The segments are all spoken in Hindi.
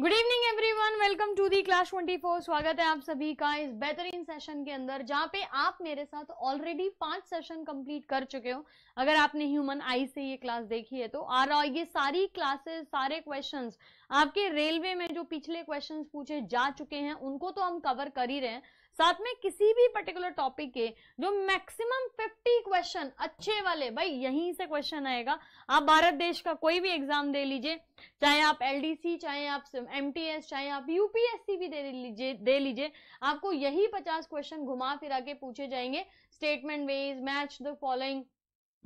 Good evening everyone welcome to the class 24 स्वागत है आप सभी का इस बेहतरीन सेशन के अंदर जहां पे आप मेरे साथ ऑलरेडी पांच सेशन कंप्लीट कर चुके हो अगर आपने ह्यूमन आई से ये क्लास देखी है तो आ रहा ये सारी क्लासेस सारे क्वेश्चंस आपके रेलवे में जो पिछले क्वेश्चंस पूछे जा चुके हैं उनको तो हम कवर कर ही रहे हैं साथ में किसी भी पर्टिकुलर टॉपिक के जो मैक्सिमम 50 क्वेश्चन अच्छे वाले भाई यहीं से क्वेश्चन आएगा आप भारत देश का कोई भी एग्जाम दे लीजिए चाहे आप एलडीसी चाहे आप एमटीएस चाहे आप यूपीएससी भी दे लीजिए दे लीजिए आपको यही 50 क्वेश्चन घुमा फिरा के पूछे जाएंगे statement wise match the following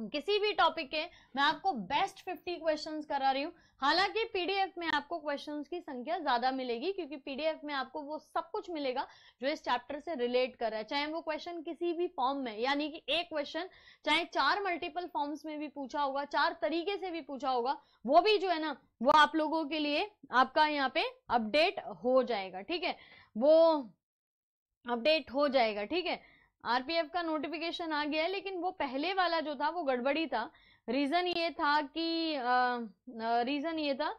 किसी भी टॉपिक के मैं आपको बेस्ट 50 क्वेश्चंस करा रही हूँ हालांकि पीडीएफ में आपको क्वेश्चंस की संख्या ज्यादा मिलेगी क्योंकि पीडीएफ में आपको वो सब कुछ मिलेगा जो इस चैप्टर से रिलेट कर रहा है चाहे वो क्वेश्चन किसी भी फॉर्म में यानी कि एक क्वेश्चन चाहे चार मल्टीपल फॉर्म्स में भी पूछा होगा चार तरीके से भी पूछा होगा वो भी जो है ना वो आप लोगों के लिए आपका यहाँ पे अपडेट हो जाएगा ठीक है वो अपडेट हो जाएगा ठीक है आरपीएफ का नोटिफिकेशन आ गया है लेकिन वो पहले वाला जो था वो गड़बड़ी था रीजन ये था कि रीजन ये था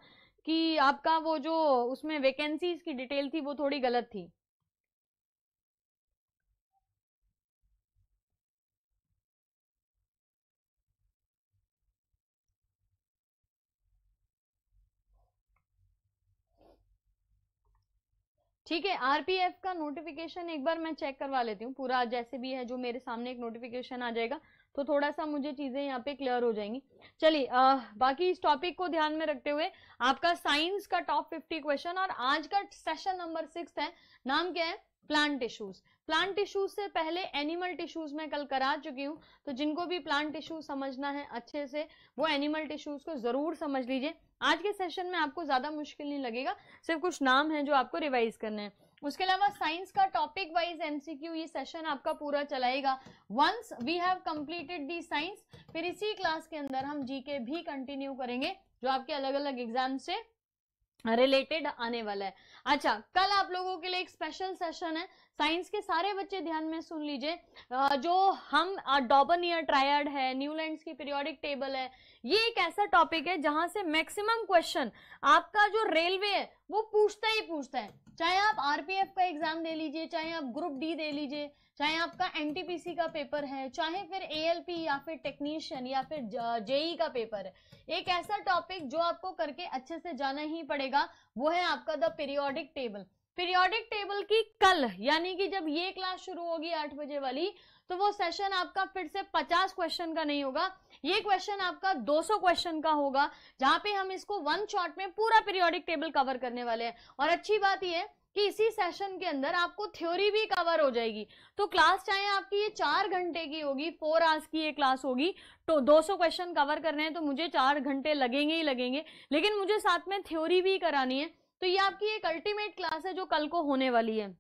कि आपका वो जो उसमें वैकेंसीज की डिटेल थी वो थोड़ी गलत थी ठीक है आरपीएफ का नोटिफिकेशन एक बार मैं चेक करवा लेती हूँ पूरा जैसे भी है जो मेरे सामने एक नोटिफिकेशन आ जाएगा तो थोड़ा सा मुझे चीज़ें यहाँ पे क्लियर हो जाएंगी चलिए बाकी इस टॉपिक को ध्यान में रखते हुए आपका साइंस का टॉप फिफ्टी क्वेश्चन और आज का सेशन नंबर सिक्स है नाम क्या है प्लांट टिश्यूज प्लांट टिश्यूज से पहले एनिमल टिश्यूज में कल करा चुकी हूँ तो जिनको भी प्लांट टिश्यूज समझना है अच्छे से वो एनिमल टिश्यूज को जरूर समझ लीजिए आज के सेशन में आपको ज्यादा मुश्किल नहीं लगेगा सिर्फ कुछ नाम है जो आपको रिवाइज करने हैं उसके अलावा साइंस का टॉपिक वाइज एमसीक्यू ये सेशन आपका पूरा चलाएगा once we have completed the science फिर इसी क्लास के अंदर हम जीके भी कंटिन्यू करेंगे जो आपके अलग अलग एग्जाम से रिलेटेड आने वाला है अच्छा कल आप लोगों के लिए एक स्पेशल सेशन है साइंस के सारे बच्चे ध्यान में सुन लीजिए जो हम डॉबन ईयर ट्रायड है न्यूलैंड्स की पीरियोडिक टेबल है ये एक ऐसा टॉपिक है जहां से मैक्सिमम क्वेश्चन आपका जो रेलवे है वो पूछता ही पूछता है चाहे आप आरपीएफ का एग्जाम दे लीजिए चाहे आप ग्रुप डी दे लीजिए चाहे आपका एनटीपीसी का पेपर है चाहे फिर एएलपी या फिर टेक्नीशियन या फिर जेई e का पेपर है एक ऐसा टॉपिक जो आपको करके अच्छे से जाना ही पड़ेगा वो है आपका the periodic table periodic table की कल यानी कि जब ये क्लास शुरू होगी आठ बजे वाली तो वो सेशन आपका फिर से 50 क्वेश्चन का नहीं होगा ये क्वेश्चन आपका 200 क्वेश्चन का होगा जहां पे हम इसको वन शॉट में पूरा पीरियोडिक टेबल कवर करने वाले हैं और अच्छी बात यह है कि इसी सेशन के अंदर आपको थ्योरी भी कवर हो जाएगी तो क्लास चाहे आपकी ये चार घंटे की होगी फोर आवर्स की ये क्लास होगी तो 200 क्वेश्चन कवर करने हैं तो मुझे चार घंटे लगेंगे ही लगेंगे लेकिन मुझे साथ में थ्योरी भी करानी है तो ये आपकी एक अल्टीमेट क्लास है जो कल को होने वाली है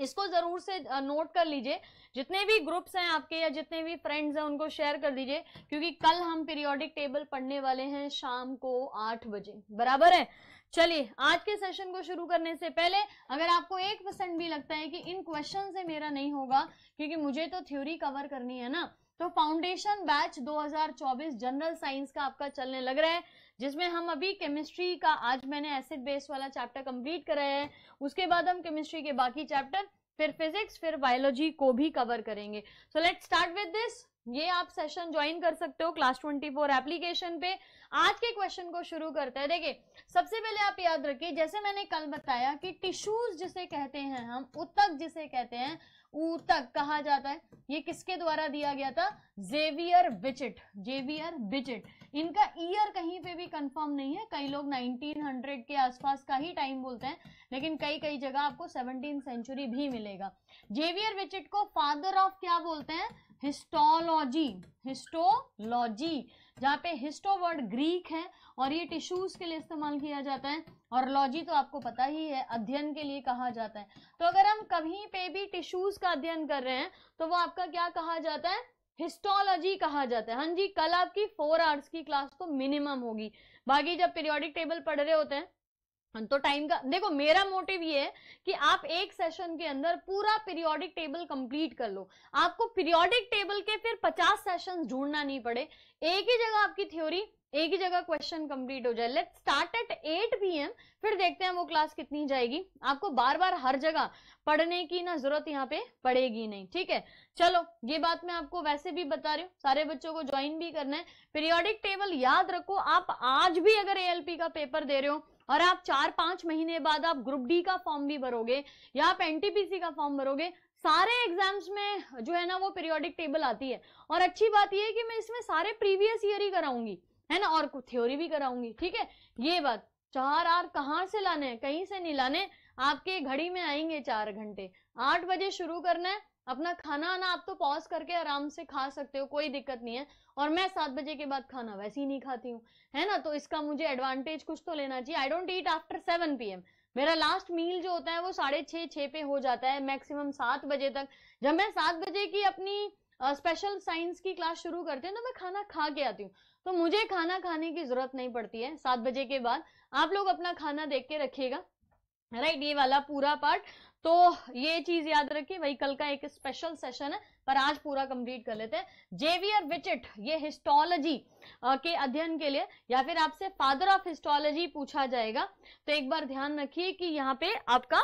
इसको ज़रूर से नोट कर लीजिए जितने भी ग्रुप्स हैं आपके या जितने भी फ्रेंड्स हैं उनको शेयर कर दीजिए क्योंकि कल हम पीरियोडिक टेबल पढ़ने वाले हैं शाम को आठ बजे बराबर है चलिए आज के सेशन को शुरू करने से पहले अगर आपको एक परसेंट भी लगता है कि इन क्वेश्चन से मेरा नहीं होगा क्योंकि मुझे तो थ्योरी कवर करनी है ना तो फाउंडेशन बैच 2024 जनरल साइंस का आपका चलने लग रहा है जिसमें हम अभी केमिस्ट्री का आज मैंने एसिड बेस वाला चैप्टर कंप्लीट कराया है उसके बाद हम केमिस्ट्री के बाकी चैप्टर फिर फिजिक्स फिर बायोलॉजी को भी कवर करेंगे so let start with this ये आप सेशन ज्वाइन कर सकते हो क्लास 24 एप्लीकेशन पे आज के क्वेश्चन को शुरू करते हैं देखिए सबसे पहले आप याद रखिए जैसे मैंने कल बताया कि टिश्यूज जिसे कहते हैं हम उतक जिसे कहते हैं ऊतक कहा जाता है ये किसके द्वारा दिया गया था जेवियर विचिट जेवियर विचिट इनका ईयर कहीं पे भी कंफर्म नहीं है कई लोग 1900 के आसपास का ही टाइम बोलते हैं लेकिन कई कई जगह आपको 17 सेंचुरी भी मिलेगा जेवियर विचिट को फादर ऑफ क्या बोलते हैं हिस्टोलॉजी हिस्टोलॉजी जहाँ पे हिस्टो वर्ड ग्रीक है और ये टिश्यूज के लिए इस्तेमाल किया जाता है और लॉजी तो आपको पता ही है अध्ययन के लिए कहा जाता है तो अगर हम कहीं पे भी टिश्यूज का अध्ययन कर रहे हैं तो वो आपका क्या कहा जाता है हिस्टोलॉजी कहा जाता है हाँ जी कल आपकी फोर आवर्स की क्लास तो मिनिमम होगी बाकी जब पीरियोडिक टेबल पढ़ रहे होते हैं तो टाइम का देखो मेरा मोटिव ये है कि आप एक सेशन के अंदर पूरा पीरियोडिक टेबल कंप्लीट कर लो आपको पीरियोडिक टेबल के फिर 50 सेशंस ढूंढना नहीं पड़े एक ही जगह आपकी थ्योरी एक ही जगह क्वेश्चन कंप्लीट हो जाए let start at eight P M फिर देखते हैं वो क्लास कितनी जाएगी आपको बार बार हर जगह पढ़ने की ना जरूरत यहाँ पे पड़ेगी नहीं ठीक है चलो ये बात मैं आपको वैसे भी बता रही हूँ सारे बच्चों को ज्वाइन भी करना है पीरियोडिक टेबल याद रखो आप आज भी अगर ए का पेपर दे रहे हो और आप चार पांच महीने बाद आप ग्रुप डी का फॉर्म भी भरोगे या आप एनटीपीसी का फॉर्म भरोगे सारे एग्जाम्स में जो है ना वो पीरियोडिक टेबल आती है और अच्छी बात यह है कि मैं इसमें सारे प्रीवियस ईयर ही कराऊंगी है ना और थ्योरी भी कराऊंगी ठीक है ये बात चार आर कहाँ से लाने हैं कहीं से नहीं लाने आपके घड़ी में आएंगे चार घंटे आठ बजे शुरू करना है अपना खाना आना आप तो पॉज करके आराम से खा सकते हो कोई दिक्कत नहीं है और मैं सात बजे के बाद खाना वैसे ही नहीं खाती हूँ है ना तो इसका मुझे एडवांटेज कुछ तो लेना चाहिए I don't eat after seven P मेरा लास्ट मील जो होता है वो साढ़े छः छः पे हो जाता है मैक्सिमम सात बजे तक जब मैं सात बजे की अपनी स्पेशल uh, साइंस की क्लास शुरू करती हूँ तो मैं खाना खा के आती हूँ तो मुझे खाना खाने की जरूरत नहीं पड़ती है सात बजे के बाद आप लोग अपना खाना देख के रखिएगा राइट ये वाला पूरा पार्ट तो ये चीज याद रखिए वही कल का एक स्पेशल सेशन है पर आज पूरा कंप्लीट कर लेते हैं जेवियर विचिट ये हिस्टोलॉजी के अध्ययन के लिए या फिर आपसे फादर ऑफ हिस्टोलॉजी पूछा जाएगा तो एक बार ध्यान रखिए कि यहाँ पे आपका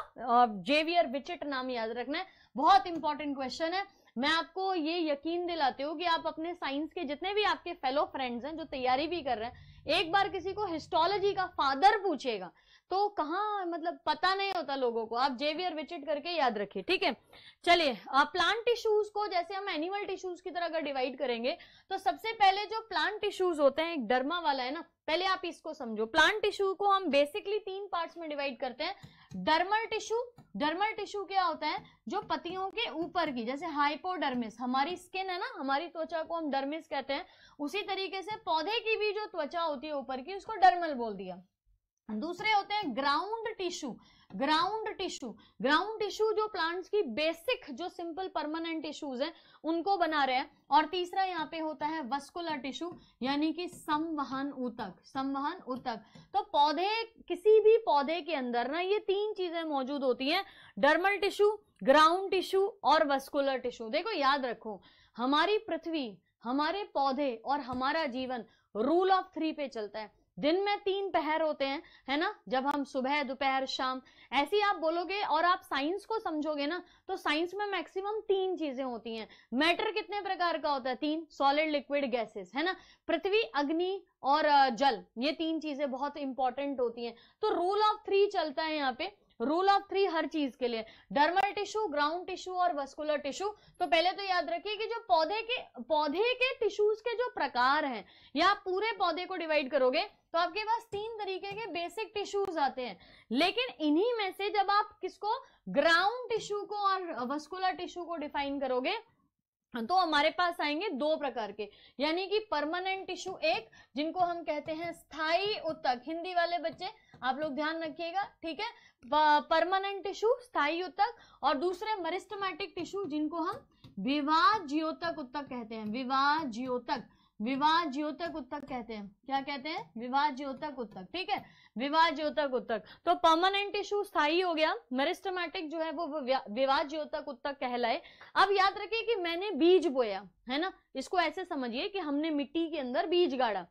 जेवियर विचिट नाम याद रखना है बहुत इंपॉर्टेंट क्वेश्चन है मैं आपको ये यकीन दिलाती हूँ कि आप अपने साइंस के जितने भी आपके फेलो फ्रेंड्स हैं जो तैयारी भी कर रहे हैं एक बार किसी को हिस्टोलॉजी का फादर पूछेगा तो कहाँ मतलब पता नहीं होता लोगों को आप जेवियर विचिट करके याद रखिए ठीक है चलिए प्लांट टिश्यूज को जैसे हम एनिमल टिश्यूज की तरह अगर डिवाइड करेंगे तो सबसे पहले जो प्लांट टिश्यूज होते हैं एक डर्मा वाला है ना पहले आप इसको समझो प्लांट टिश्यू को हम बेसिकली तीन पार्ट में डिवाइड करते हैं डर्मल टिश्यू डर्मल टिश्यू क्या होता है जो पतियों के ऊपर की जैसे हाइपोडर्मिस हमारी स्किन है ना हमारी त्वचा को हम डर्मिस कहते हैं उसी तरीके से पौधे की भी जो त्वचा होती है ऊपर की उसको डर्मल बोल दिया दूसरे होते हैं ground tissue ground tissue ground tissue जो प्लांट्स की बेसिक जो सिंपल परमानेंट टिश्यूज हैं उनको बना रहे हैं और तीसरा यहाँ पे होता है वस्कुलर टिश्यू यानी कि संवहन ऊतक संवहन ऊतक तो पौधे किसी भी पौधे के अंदर ना ये तीन चीजें मौजूद होती हैं डर्मल टिश्यू ग्राउंड टिश्यू और वस्कुलर टिश्यू देखो याद रखो हमारी पृथ्वी हमारे पौधे और हमारा जीवन रूल ऑफ थ्री पे चलता है दिन में तीन पहर होते हैं है ना जब हम सुबह दोपहर शाम ऐसी आप बोलोगे और आप साइंस को समझोगे ना तो साइंस में मैक्सिमम तीन चीजें होती हैं मैटर कितने प्रकार का होता है तीन सॉलिड लिक्विड गैसेस है ना पृथ्वी अग्नि और जल ये तीन चीजें बहुत इंपॉर्टेंट होती हैं तो रूल ऑफ थ्री चलता है यहाँ पे रूल ऑफ थ्री हर चीज के लिए डर्मल टिश्यू ग्राउंड टिश्यू और वस्कुलर टिश्यू तो पहले तो याद रखिए कि जो पौधे के पौधे के टिश्यूज के जो प्रकार हैं या पूरे पौधे को डिवाइड करोगे तो आपके पास तीन तरीके के बेसिक टिश्यूज आते हैं लेकिन इन्हीं में से जब आप किसको ग्राउंड टिश्यू को और वस्कुलर टिश्यू को डिफाइन करोगे तो हमारे पास आएंगे दो प्रकार के यानी कि परमानेंट टिश्यू एक जिनको हम कहते हैं स्थाई उत्तक हिंदी वाले बच्चे आप लोग ध्यान रखिएगा ठीक है परमानेंट टिश्यू स्थायी उत्तक और दूसरे मरिस्टमैटिक टिश्यू जिनको हम विवाह जियोतक उत्तक कहते हैं विवाह जियोतक विवाह ज्योतक उत्तक कहते हैं क्या कहते हैं विवाह ज्योतक उत्तक ठीक है विवाह ज्योतक उत्तक तो परमानेंट टिश्यू स्थायी हो गया मेरिस्टमैटिक जो है वो विवाह ज्योतक उत्तक कहलाए अब याद रखिए कि मैंने बीज बोया है ना इसको ऐसे समझिए कि हमने मिट्टी के अंदर बीज गाड़ा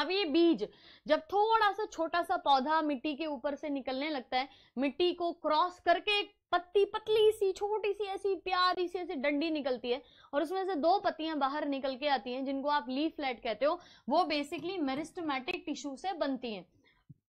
अब ये बीज जब थोड़ा सा छोटा सा पौधा मिट्टी के ऊपर से निकलने लगता है मिट्टी को क्रॉस करके एक पत्ती पतली सी छोटी सी ऐसी प्यारी सी ऐसी डंडी निकलती है और उसमें से दो पत्तियां बाहर निकल के आती हैं जिनको आप लेट कहते हो वो बेसिकली मेरिस्टमैटिक टिश्यू से बनती हैं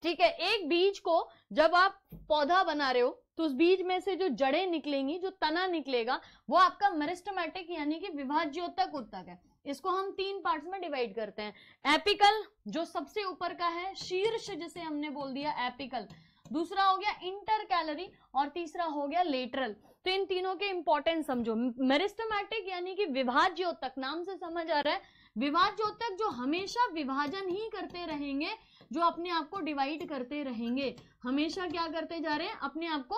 ठीक है एक बीज को जब आप पौधा बना रहे हो तो उस बीज में से जो जड़ें निकलेंगी जो तना निकलेगा वो आपका मेरिस्टमैटिक यानी कि विभाज्योतक उत्तक है इसको हम तीन पार्ट्स में डिवाइड करते हैं एपिकल जो सबसे ऊपर का है शीर्ष जिसे हमने बोल दिया एपिकल दूसरा हो गया इंटर कैलरी और तीसरा हो गया लेटरल तो इन तीनों के इंपॉर्टेंस समझो मेरिस्टमैटिक यानी कि विभाज्योतक नाम से समझ आ रहा है विभाज्योतक जो हमेशा विभाजन ही करते रहेंगे जो अपने आप को डिवाइड करते रहेंगे हमेशा क्या करते जा रहे हैं अपने आप को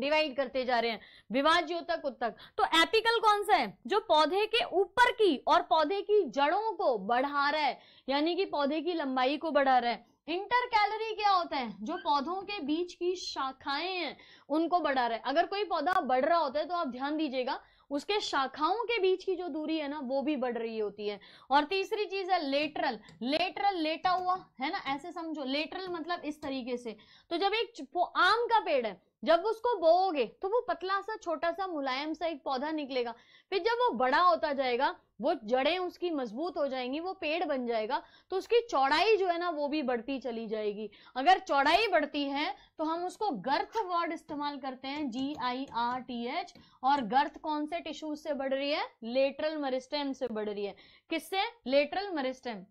डिवाइड करते जा रहे हैं विभाज्यों तक उत्तक तो एपिकल कौन सा है जो पौधे के ऊपर की और पौधे की जड़ों को बढ़ा रहा है यानी कि पौधे की लंबाई को बढ़ा रहा है इंटर कैलरी क्या होता है जो पौधों के बीच की शाखाएं हैं उनको बढ़ा रहा है अगर कोई पौधा बढ़ रहा होता है तो आप ध्यान दीजिएगा उसके शाखाओं के बीच की जो दूरी है ना वो भी बढ़ रही होती है और तीसरी चीज है लेटरल लेटरल लेटा हुआ है ना ऐसे समझो लेटरल मतलब इस तरीके से तो जब एक आम का पेड़ है जब उसको बोओगे तो वो पतला सा छोटा सा मुलायम सा एक पौधा निकलेगा फिर जब वो बड़ा होता जाएगा वो जड़ें उसकी मजबूत हो जाएंगी वो पेड़ बन जाएगा तो उसकी चौड़ाई जो है ना वो भी बढ़ती चली जाएगी अगर चौड़ाई बढ़ती है तो हम उसको गर्थ वर्ड इस्तेमाल करते हैं G I R T H और गर्थ कौन से टिश्यूज से बढ़ रही है लेटरल मरिस्टेम से बढ़ रही है किससे लेटरल मरिस्टेम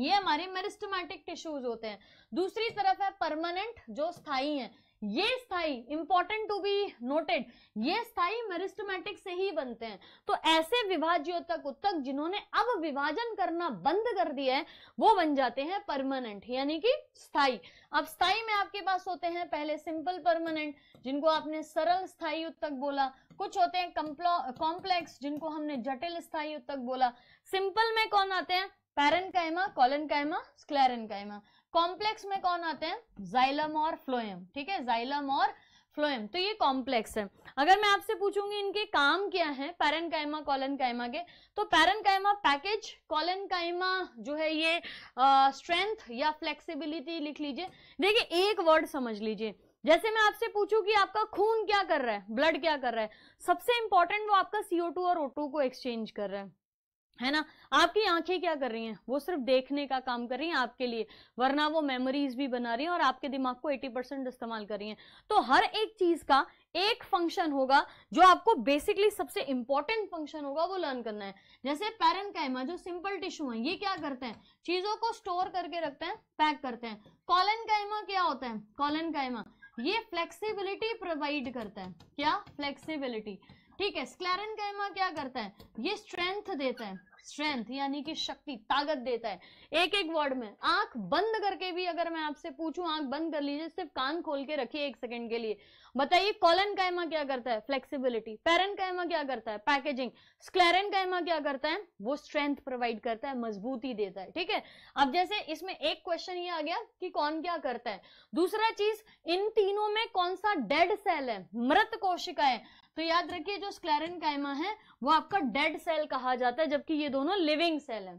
ये हमारे मेरिस्टमैटिक टिश्यूज होते हैं दूसरी तरफ है परमानेंट जो स्थाई है ये स्थाई इंपॉर्टेंट टू बी नोटेड ये स्थाई मेरिस्टोमेटिक से ही बनते हैं तो ऐसे विभाज्यों तक उत्तक जिन्होंने अब विभाजन करना बंद कर दिया है वो बन जाते हैं परमानेंट यानी कि स्थाई अब स्थाई में आपके पास होते हैं पहले सिंपल परमानेंट जिनको आपने सरल स्थाई उत्तक बोला कुछ होते हैं कॉम्प्लेक्स जिनको हमने जटिल स्थाई उत्तक बोला सिंपल में कौन आते हैं पैरन कायमा कॉलन कायमा स्क्लेरन कायमा कॉम्प्लेक्स में कौन आते हैं जाइलम और फ्लोएम ठीक है जाइलम और फ्लोएम तो ये कॉम्प्लेक्स है अगर मैं आपसे पूछूंगी इनके काम क्या है पैरन कायमा कॉलन कायमा के तो पैरन कायमा पैकेज कॉलन कायमा जो है ये स्ट्रेंथ या फ्लेक्सिबिलिटी लिख लीजिए देखिए एक वर्ड समझ लीजिए जैसे मैं आपसे पूछूं कि आपका खून क्या कर रहा है ब्लड क्या कर रहा है सबसे इंपॉर्टेंट वो आपका CO2 और O2 को एक्सचेंज कर रहा है है ना आपकी आंखें क्या कर रही हैं वो सिर्फ देखने का काम कर रही हैं आपके लिए वरना वो मेमोरीज भी बना रही हैं और आपके दिमाग को 80 परसेंट इस्तेमाल कर रही हैं तो हर एक चीज का एक फंक्शन होगा जो आपको बेसिकली सबसे इंपॉर्टेंट फंक्शन होगा वो लर्न करना है जैसे पैरन कैमा जो सिंपल टिश्यू है ये क्या करते हैं चीजों को स्टोर करके रखते हैं पैक करते हैं कॉलन कैमा क्या होता है कॉलन कैमा ये फ्लेक्सीबिलिटी प्रोवाइड करता है क्या फ्लेक्सीबिलिटी ठीक है स्क्लेरन कैमा क्या करता है ये स्ट्रेंथ देता है स्ट्रेंथ यानी कि शक्ति ताकत देता है एक एक वर्ड में आंख बंद करके भी अगर मैं आपसे पूछूं आंख बंद कर लीजिए सिर्फ कान खोल के रखिए एक सेकंड के लिए बताइए कॉलन का एमा क्या करता है फ्लेक्सिबिलिटी पेरन का एमा क्या करता है पैकेजिंग स्क्लेरन का एमा क्या करता है वो स्ट्रेंथ प्रोवाइड करता है मजबूती देता है ठीक है अब जैसे इसमें एक क्वेश्चन ये आ गया कि कौन क्या करता है दूसरा चीज इन तीनों में कौन सा डेड सेल है मृत कोशिका है तो याद रखिए जो स्क्लेरन कायमा है वो आपका डेड सेल कहा जाता है जबकि ये दोनों लिविंग सेल है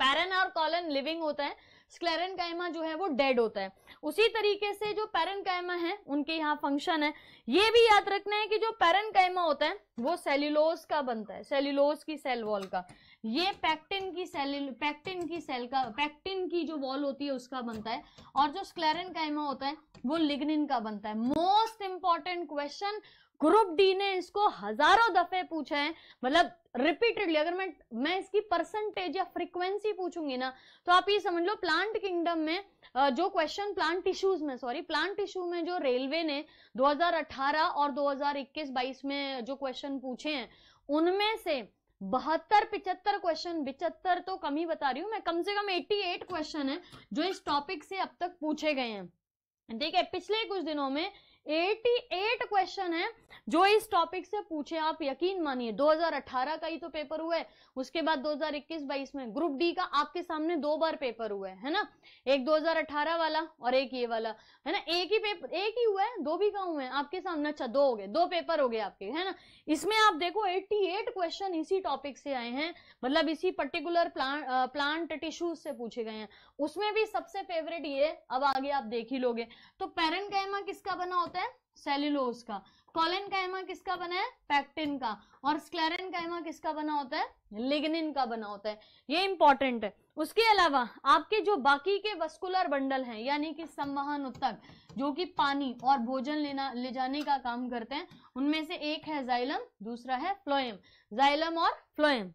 पैरन और कॉलन लिविंग होता है स्क्लेरन कैमा जो है वो डेड होता है उसी तरीके से जो पैरन कैमा है उनके यहाँ फंक्शन है ये भी याद रखना है कि जो पैरन होता है वो सेल्यूलोस का बनता है सेल्यूलोस की सेल वॉल का ये पैक्टिन की सेल पैक्टिन की सेल का पैक्टिन की जो वॉल होती है उसका बनता है और जो स्क्लेरन कैमा होता है वो लिग्निन का बनता है most important question group D ने इसको हजारों दफे पूछा है मतलब रिपीटेडली अगर मैं मैं इसकी परसेंटेज या फ्रीक्वेंसी पूछूंगी ना तो आप ये समझ लो प्लांट किंगडम में जो क्वेश्चन प्लांट टिश्यूज में सॉरी प्लांट टिश्यू में जो रेलवे ने 2018 और 2021-22 में जो क्वेश्चन पूछे हैं उनमें से बहत्तर पिचहत्तर क्वेश्चन पिचहत्तर तो कम ही बता रही हूँ मैं कम से कम एट्टी क्वेश्चन है जो इस टॉपिक से अब तक पूछे गए हैं ठीक है पिछले कुछ दिनों में 88 क्वेश्चन है जो इस टॉपिक से पूछे आप यकीन मानिए 2018 का ही तो पेपर हुआ है उसके बाद 2021-22 में ग्रुप डी का आपके सामने दो बार पेपर हुआ है है ना एक 2018 वाला और एक ये वाला है ना एक ही पेपर एक ही हुआ है दो भी कहा हुए हैं आपके सामने अच्छा दो हो गए दो पेपर हो गए आपके है ना इसमें आप देखो एट्टी क्वेश्चन इसी टॉपिक से आए हैं मतलब इसी पर्टिकुलर प्लांट प्लांट टिश्यूज से पूछे गए हैं उसमें भी सबसे फेवरेट ये अब आगे आप देख ही लोगे तो पेरन कैमा किसका बना होता है सेल्यूलोज का कॉलन कैमा किसका बना है पैक्टिन का और स्क्लेरन कैमा किसका बना होता है लिग्निन का बना होता है ये इंपॉर्टेंट है उसके अलावा आपके जो बाकी के वस्कुलर बंडल हैं यानी कि संवहन उत्तक जो कि पानी और भोजन लेना ले जाने का काम करते हैं उनमें से एक है जाइलम दूसरा है फ्लोएम जाइलम और फ्लोएम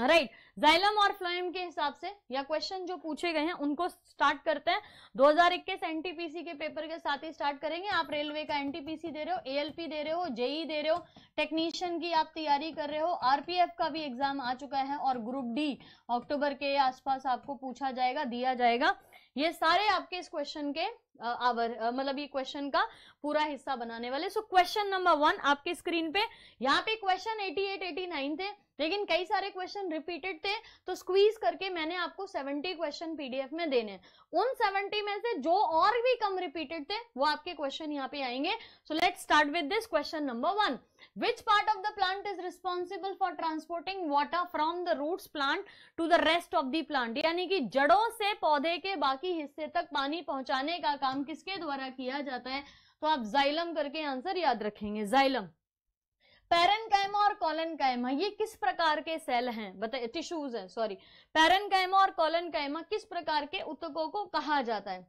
राइट जाइलम और फ्लोएम के हिसाब से या क्वेश्चन जो पूछे गए हैं उनको स्टार्ट करते हैं 2021 एनटीपीसी के पेपर के साथ ही स्टार्ट करेंगे आप रेलवे का एनटीपीसी दे रहे हो एएलपी दे रहे हो जेई e दे रहे हो टेक्नीशियन की आप तैयारी कर रहे हो आरपीएफ का भी एग्जाम आ चुका है और ग्रुप डी अक्टूबर के आसपास आपको पूछा जाएगा दिया जाएगा ये सारे आपके इस क्वेश्चन के आवर मतलब ये क्वेश्चन का पूरा हिस्सा बनाने वाले सो क्वेश्चन नंबर वन आपके स्क्रीन पे यहाँ पे क्वेश्चन 88 89 थे लेकिन कई सारे क्वेश्चन रिपीटेड थे तो स्क्वीज करके मैंने आपको 70 क्वेश्चन पीडीएफ में देने उन 70 में से जो और भी कम रिपीटेड थे वो आपके क्वेश्चन यहाँ पे आएंगे so let start with this question number one which part of the plant is responsible for transporting water from the roots plant to the rest of the plant यानी कि जड़ों से पौधे के बाकी हिस्से तक पानी पहुंचाने का काम किसके द्वारा किया जाता है तो आप जाइलम करके आंसर याद रखेंगे जाइलम पैरनकाइमा और कॉलन कायमा ये किस प्रकार के सेल हैं बताइए टिश्यूज हैं सॉरी पैरन पैरनकाइमा और कॉलन कायमा किस प्रकार के उतकों को कहा जाता है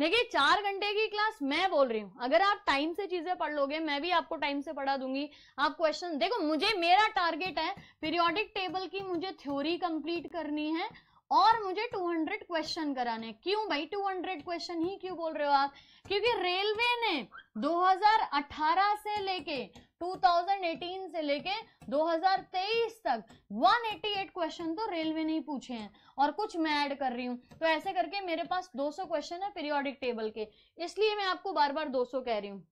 देखिए चार घंटे की क्लास मैं बोल रही हूँ अगर आप टाइम से चीजें पढ़ लोगे मैं भी आपको टाइम से पढ़ा दूंगी आप क्वेश्चन देखो मुझे मेरा टारगेट है पीरियोडिक टेबल की मुझे थ्योरी कंप्लीट करनी है और मुझे 200 क्वेश्चन कराने क्यों भाई 200 क्वेश्चन ही क्यों बोल रहे हो आप क्योंकि रेलवे ने 2018 से लेके 2018 से लेके 2023 तक 188 क्वेश्चन तो रेलवे ने ही पूछे हैं और कुछ मैं ऐड कर रही हूँ तो ऐसे करके मेरे पास 200 क्वेश्चन है पीरियोडिक टेबल के इसलिए मैं आपको बार बार 200 कह रही हूँ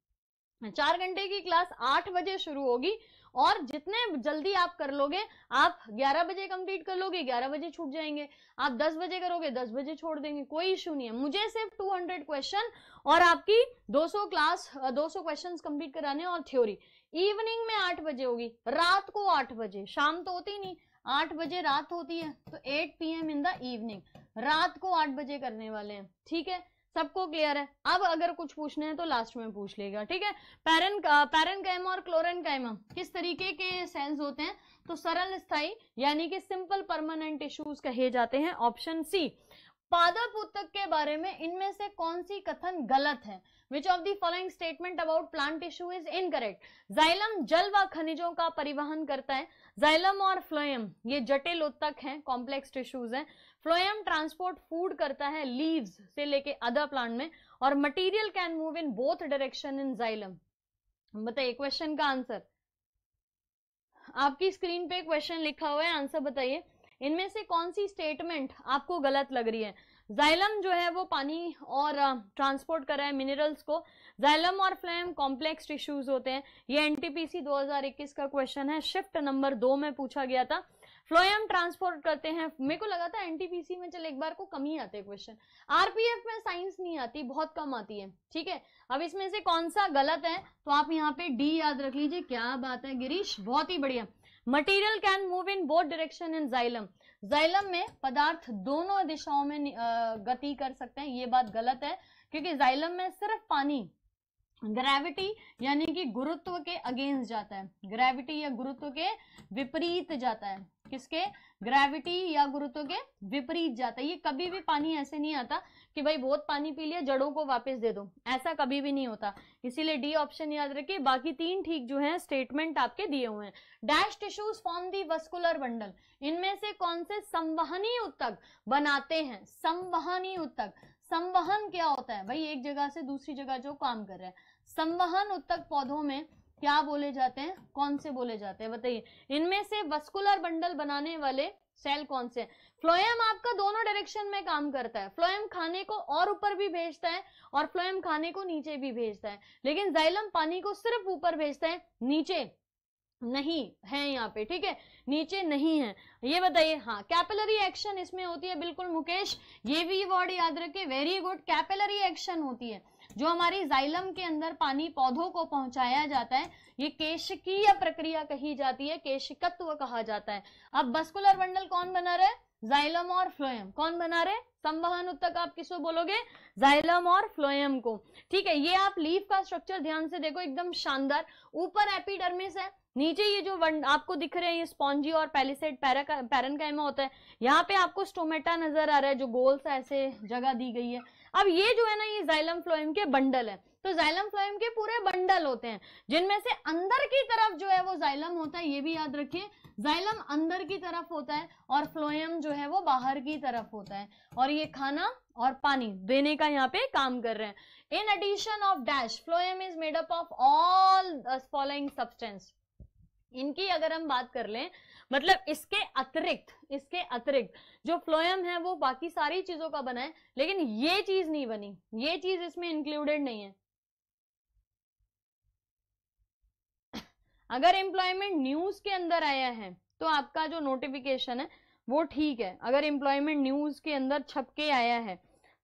चार घंटे की क्लास आठ बजे शुरू होगी और जितने जल्दी आप कर लोगे आप 11 बजे कंप्लीट कर लोगे 11 बजे छूट जाएंगे आप 10 बजे करोगे 10 बजे छोड़ देंगे कोई इशू नहीं है मुझे सिर्फ 200 क्वेश्चन और आपकी 200 क्लास 200 क्वेश्चंस कंप्लीट कराने और थ्योरी इवनिंग में आठ बजे होगी रात को आठ बजे शाम तो होती नहीं आठ बजे रात होती है तो eight P M in the evening रात को आठ बजे करने वाले हैं ठीक है सबको क्लियर है अब अगर कुछ पूछना है तो लास्ट में पूछ लेगा ठीक है पैरन पैरन कैमा और क्लोरन कैमा किस तरीके के सेल्स होते हैं तो सरल स्थाई यानी कि सिंपल परमानेंट टिश्यूज कहे जाते हैं ऑप्शन सी पादप उत्तक के बारे में इनमें से कौन सी कथन गलत है which of the following statement about plant tissue is incorrect xylem जल व खनिजों का परिवहन करता है जाइलम और फ्लोयम ये जटिल उत्तक हैं कॉम्प्लेक्स टिश्यूज हैं फ्लोएम ट्रांसपोर्ट फूड करता है लीव्स से लेके अदर प्लांट में और material can move in both direction in xylem बताइए क्वेश्चन का आंसर आपकी स्क्रीन पे क्वेश्चन लिखा हुआ है आंसर बताइए इनमें से कौन सी स्टेटमेंट आपको गलत लग रही है जाइलम जो है वो पानी और ट्रांसपोर्ट कर रहा है मिनरल्स को जाइलम और फ्लेम कॉम्प्लेक्स टिश्यूज होते हैं ये एनटीपीसी 2021 का क्वेश्चन है शिफ्ट नंबर दो में पूछा गया था फ्लोएम ट्रांसपोर्ट करते हैं मेरे को लगा था एनटीपीसी में चल एक बार को कम ही आते क्वेश्चन आरपीएफ में साइंस नहीं आती बहुत कम आती है ठीक है अब इसमें से कौन सा गलत है तो आप यहाँ पे डी याद रख लीजिए क्या बात है गिरीश बहुत ही बढ़िया material can move in both direction in xylem xylem में पदार्थ दोनों दिशाओं में गति कर सकते हैं ये बात गलत है क्योंकि जाइलम में सिर्फ पानी ग्रेविटी यानी कि गुरुत्व के अगेंस्ट जाता है ग्रेविटी या गुरुत्व के विपरीत जाता है किसके ग्रेविटी या गुरुत्व के विपरीत जाता है ये कभी भी पानी ऐसे नहीं आता कि भाई बहुत पानी पी लिया जड़ों को वापस दे दो ऐसा कभी भी नहीं होता इसीलिए डी ऑप्शन याद रखिए बाकी तीन ठीक जो है स्टेटमेंट आपके दिए हुए हैं dash tissues form the vascular bundle इनमें से कौन से संवहनी उत्तक बनाते हैं संवहनी उत्तक संवहन क्या होता है भाई एक जगह से दूसरी जगह जो काम कर रहा है संवहन उत्तक पौधों में क्या बोले जाते हैं कौन से बोले जाते हैं बताइए इनमें से वस्कुलर बंडल बनाने वाले सेल कौन से फ्लोएम आपका दोनों डायरेक्शन में काम करता है फ्लोएम खाने को और ऊपर भी भेजता है और फ्लोएम खाने को नीचे भी भेजता है लेकिन जाइलम पानी को सिर्फ ऊपर भेजता है नीचे नहीं है यहाँ पे ठीक है नीचे नहीं है ये बताइए हाँ कैपिलरी एक्शन इसमें होती है बिल्कुल मुकेश ये भी वर्ड याद रखे वेरी गुड कैपिलरी एक्शन होती है जो हमारी जाइलम के अंदर पानी पौधों को पहुंचाया जाता है ये केशकीय प्रक्रिया कही जाती है केशकत्व कहा जाता है अब बस्कुलर बंडल कौन बना रहे जाइलम और फ्लोएम कौन बना रहे संवहन उत्तक आप किसको बोलोगे जाइलम और फ्लोएम को ठीक है ये आप लीफ का स्ट्रक्चर ध्यान से देखो एकदम शानदार ऊपर एपिडर्मिस है नीचे ये जो वन आपको दिख रहे हैं ये स्पॉन्जी और पैलिसेड पैरन का होता है यहाँ पे आपको स्टोमेटा नजर आ रहा है जो गोल सा ऐसे जगह दी गई है अब ये जो है ना ये जाइलम फ्लोएम के बंडल है तो जाइलम फ्लोएम के पूरे बंडल होते हैं जिनमें से अंदर की तरफ जो है वो जाइलम होता है ये भी याद रखिए जाइलम अंदर की तरफ होता है और फ्लोएम जो है वो बाहर की तरफ होता है और ये खाना और पानी देने का यहाँ पे काम कर रहे हैं in addition of dash phloem is made up of all following substance इनकी अगर हम बात कर लें मतलब इसके अतिरिक्त इसके अतिरिक्त जो फ्लोएम है वो बाकी सारी चीजों का बना है लेकिन ये चीज नहीं बनी ये चीज इसमें इंक्लूडेड नहीं है अगर एम्प्लॉयमेंट न्यूज के अंदर आया है तो आपका जो नोटिफिकेशन है वो ठीक है अगर एम्प्लॉयमेंट न्यूज के अंदर छपके आया है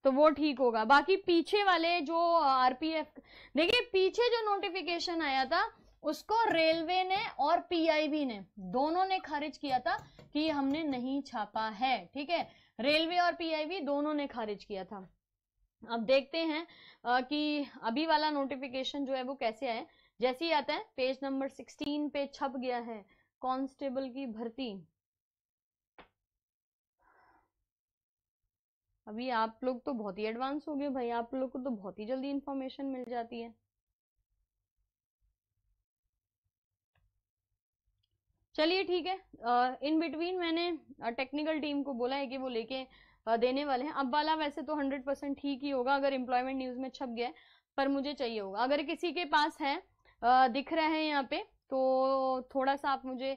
तो वो ठीक होगा बाकी पीछे वाले जो आरपीएफ देखिए पीछे जो नोटिफिकेशन आया था उसको रेलवे ने और पीआईबी ने दोनों ने खारिज किया था कि हमने नहीं छापा है ठीक है रेलवे और पीआईबी दोनों ने खारिज किया था अब देखते हैं आ, कि अभी वाला नोटिफिकेशन जो है वो कैसे आए जैसे ही आता है पेज नंबर सिक्सटीन पे छप गया है कांस्टेबल की भर्ती अभी आप लोग तो बहुत ही एडवांस हो गए भाई आप लोग को तो बहुत ही जल्दी इंफॉर्मेशन मिल जाती है चलिए ठीक है इन बिटवीन मैंने टेक्निकल टीम को बोला है कि वो लेके देने वाले हैं अब वाला वैसे तो हंड्रेड परसेंट ठीक ही होगा अगर एम्प्लॉयमेंट न्यूज़ में छप गया है पर मुझे चाहिए होगा अगर किसी के पास है दिख रहा है यहाँ पे तो थोड़ा सा आप मुझे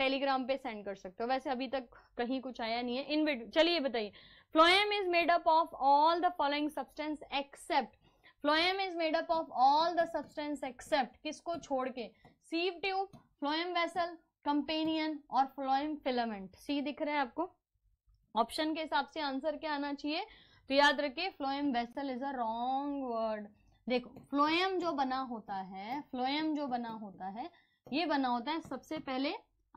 टेलीग्राम पे सेंड कर सकते हो वैसे अभी तक कहीं कुछ आया नहीं है इन बिट चलिए बताइए phloem is made up of all the following substance except phloem is made up of all the substance except किसको छोड़ के sieve tube phloem vessel companion और फ्लोइम फिलामेंट सी दिख रहे हैं आपको ऑप्शन के हिसाब से आंसर क्या आना चाहिए तो याद रखिए phloem vessel is a wrong word देखो फ्लोएम जो बना होता है फ्लोएम जो बना होता है ये बना होता है सबसे पहले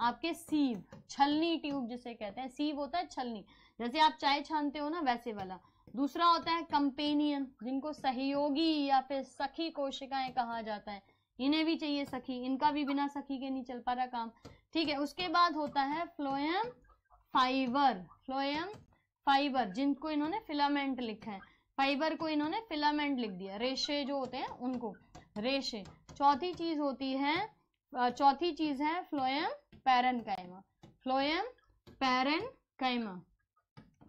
आपके सीव छलनी ट्यूब जिसे कहते हैं सीव होता है छलनी जैसे आप चाय छानते हो ना वैसे वाला दूसरा होता है कंपेनियन जिनको सहयोगी या फिर सखी कोशिकाएं कहा जाता है इन्हें भी चाहिए सखी इनका भी बिना सखी के नहीं चल पा रहा काम ठीक है उसके बाद होता है फ्लोएम फाइबर फ्लोएम फाइबर जिनको इन्होंने फिलामेंट लिखा है फाइबर को इन्होंने फिलामेंट लिख दिया रेशे जो होते हैं उनको रेशे चौथी चीज होती है चौथी चीज है phloem parenchyma phloem parenchyma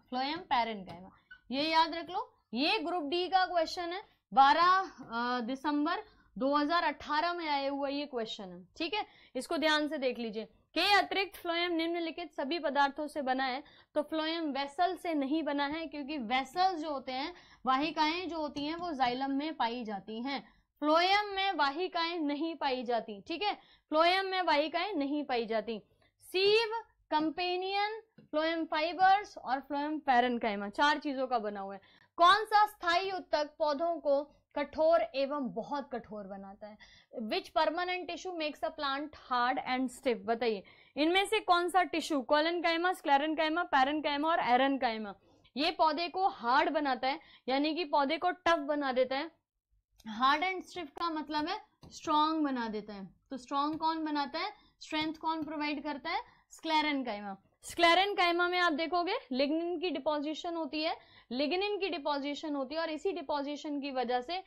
phloem parenchyma ये याद रख लो ये ग्रुप डी का क्वेश्चन है 12 दिसंबर 2018 में आया हुआ ये क्वेश्चन है ठीक है इसको ध्यान से देख लीजिए के अतिरिक्त फ्लोएम निम्नलिखित सभी पदार्थों से बना है तो फ्लोएम वेसल से नहीं बना है क्योंकि वेसल जो होते हैं वाहिकाएं जो होती हैं वो जाइलम में पाई जाती हैं फ्लोएम में वाहिकाएं नहीं पाई जाती ठीक है फ्लोएम में वाहिकाएं नहीं पाई जाती सीव कंपेनियन फ्लोएम फाइबर्स और फ्लोएम पैरन चार चीजों का बना हुआ है कौन सा स्थायी उत्तक पौधों को कठोर एवं बहुत कठोर बनाता है which permanent tissue makes a plant hard and stiff बताइए इनमें से कौन सा टिश्यू कॉलन कायमा स्क्लेरन कायमा पैरन कायमा और एरन कायमा ये पौधे को हार्ड बनाता है यानी कि पौधे को टफ बना देता है हार्ड एंड स्टिफ का मतलब है स्ट्रांग बना देता है तो स्ट्रांग कौन बनाता है स्ट्रेंथ कौन प्रोवाइड करता है स्क्लेरन कायमा स्क्लेरन कैमा में आप देखोगे लिग्निन की डिपोजिशन होती है लिग्निन की डिपोजिशन होती है और इसी डिपोजिशन की वजह से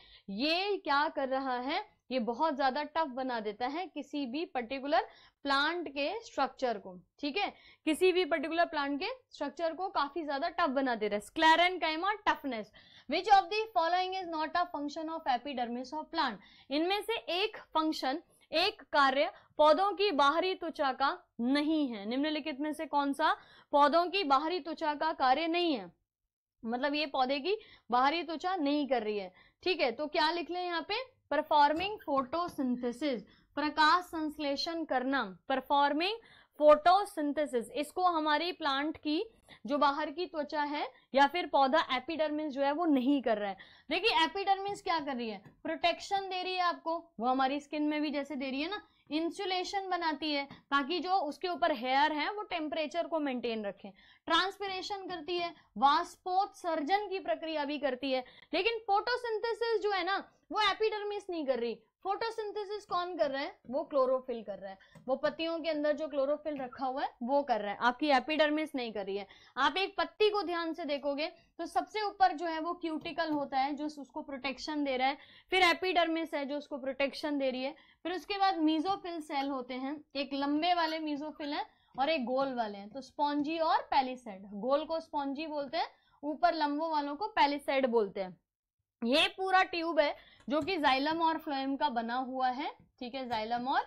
ये क्या कर रहा है ये बहुत ज्यादा टफ बना देता है किसी भी पर्टिकुलर प्लांट के स्ट्रक्चर को ठीक है किसी भी पर्टिकुलर प्लांट के स्ट्रक्चर को काफी ज्यादा टफ बना दे रहा है sclerenchyma toughness which of the following is not a function of epidermis of plant इनमें से एक फंक्शन एक कार्य पौधों की बाहरी त्वचा का नहीं है निम्नलिखित में से कौन सा पौधों की बाहरी त्वचा का कार्य नहीं है मतलब ये पौधे की बाहरी त्वचा नहीं कर रही है ठीक है तो क्या लिख लें यहाँ पे परफॉर्मिंग फोटोसिंथेसिस प्रकाश संश्लेषण करना परफॉर्मिंग फोटोसिंथेसिस इसको हमारे प्लांट की जो बाहर की त्वचा है या फिर पौधा एपिडर्मिस जो है वो नहीं कर रहा है देखिए एपिडर्मिस क्या कर रही है प्रोटेक्शन दे रही है आपको वो हमारी स्किन में भी जैसे दे रही है ना इंसुलेशन बनाती है ताकि जो उसके ऊपर हेयर है वो टेम्परेचर को मेंटेन रखे ट्रांसपिरेशन करती है वाष्पोत्सर्जन की प्रक्रिया भी करती है लेकिन फोटोसिंथेसिस जो है ना वो एपिडर्मिस नहीं कर रही फोटोसिंथेसिस कौन कर रहा है वो क्लोरोफिल कर रहा है वो पत्तियों के अंदर जो क्लोरोफिल रखा हुआ है वो कर रहा है आपकी एपिडर्मिस नहीं कर रही है आप एक पत्ती को ध्यान से देखोगे तो सबसे ऊपर जो है वो क्यूटिकल होता है जो उसको प्रोटेक्शन दे रहा है फिर एपिडर्मिस है जो उसको प्रोटेक्शन दे रही है फिर उसके बाद मीजोफिल सेल होते हैं एक लंबे वाले मीजोफिल है और एक गोल वाले हैं तो स्पॉन्जी और पैलिसेड गोल को स्पॉन्जी बोलते हैं ऊपर लंबो वालों को पैलिसेड बोलते हैं ये पूरा ट्यूब है जो कि जाइलम और फ्लोएम का बना हुआ है ठीक है जाइलम और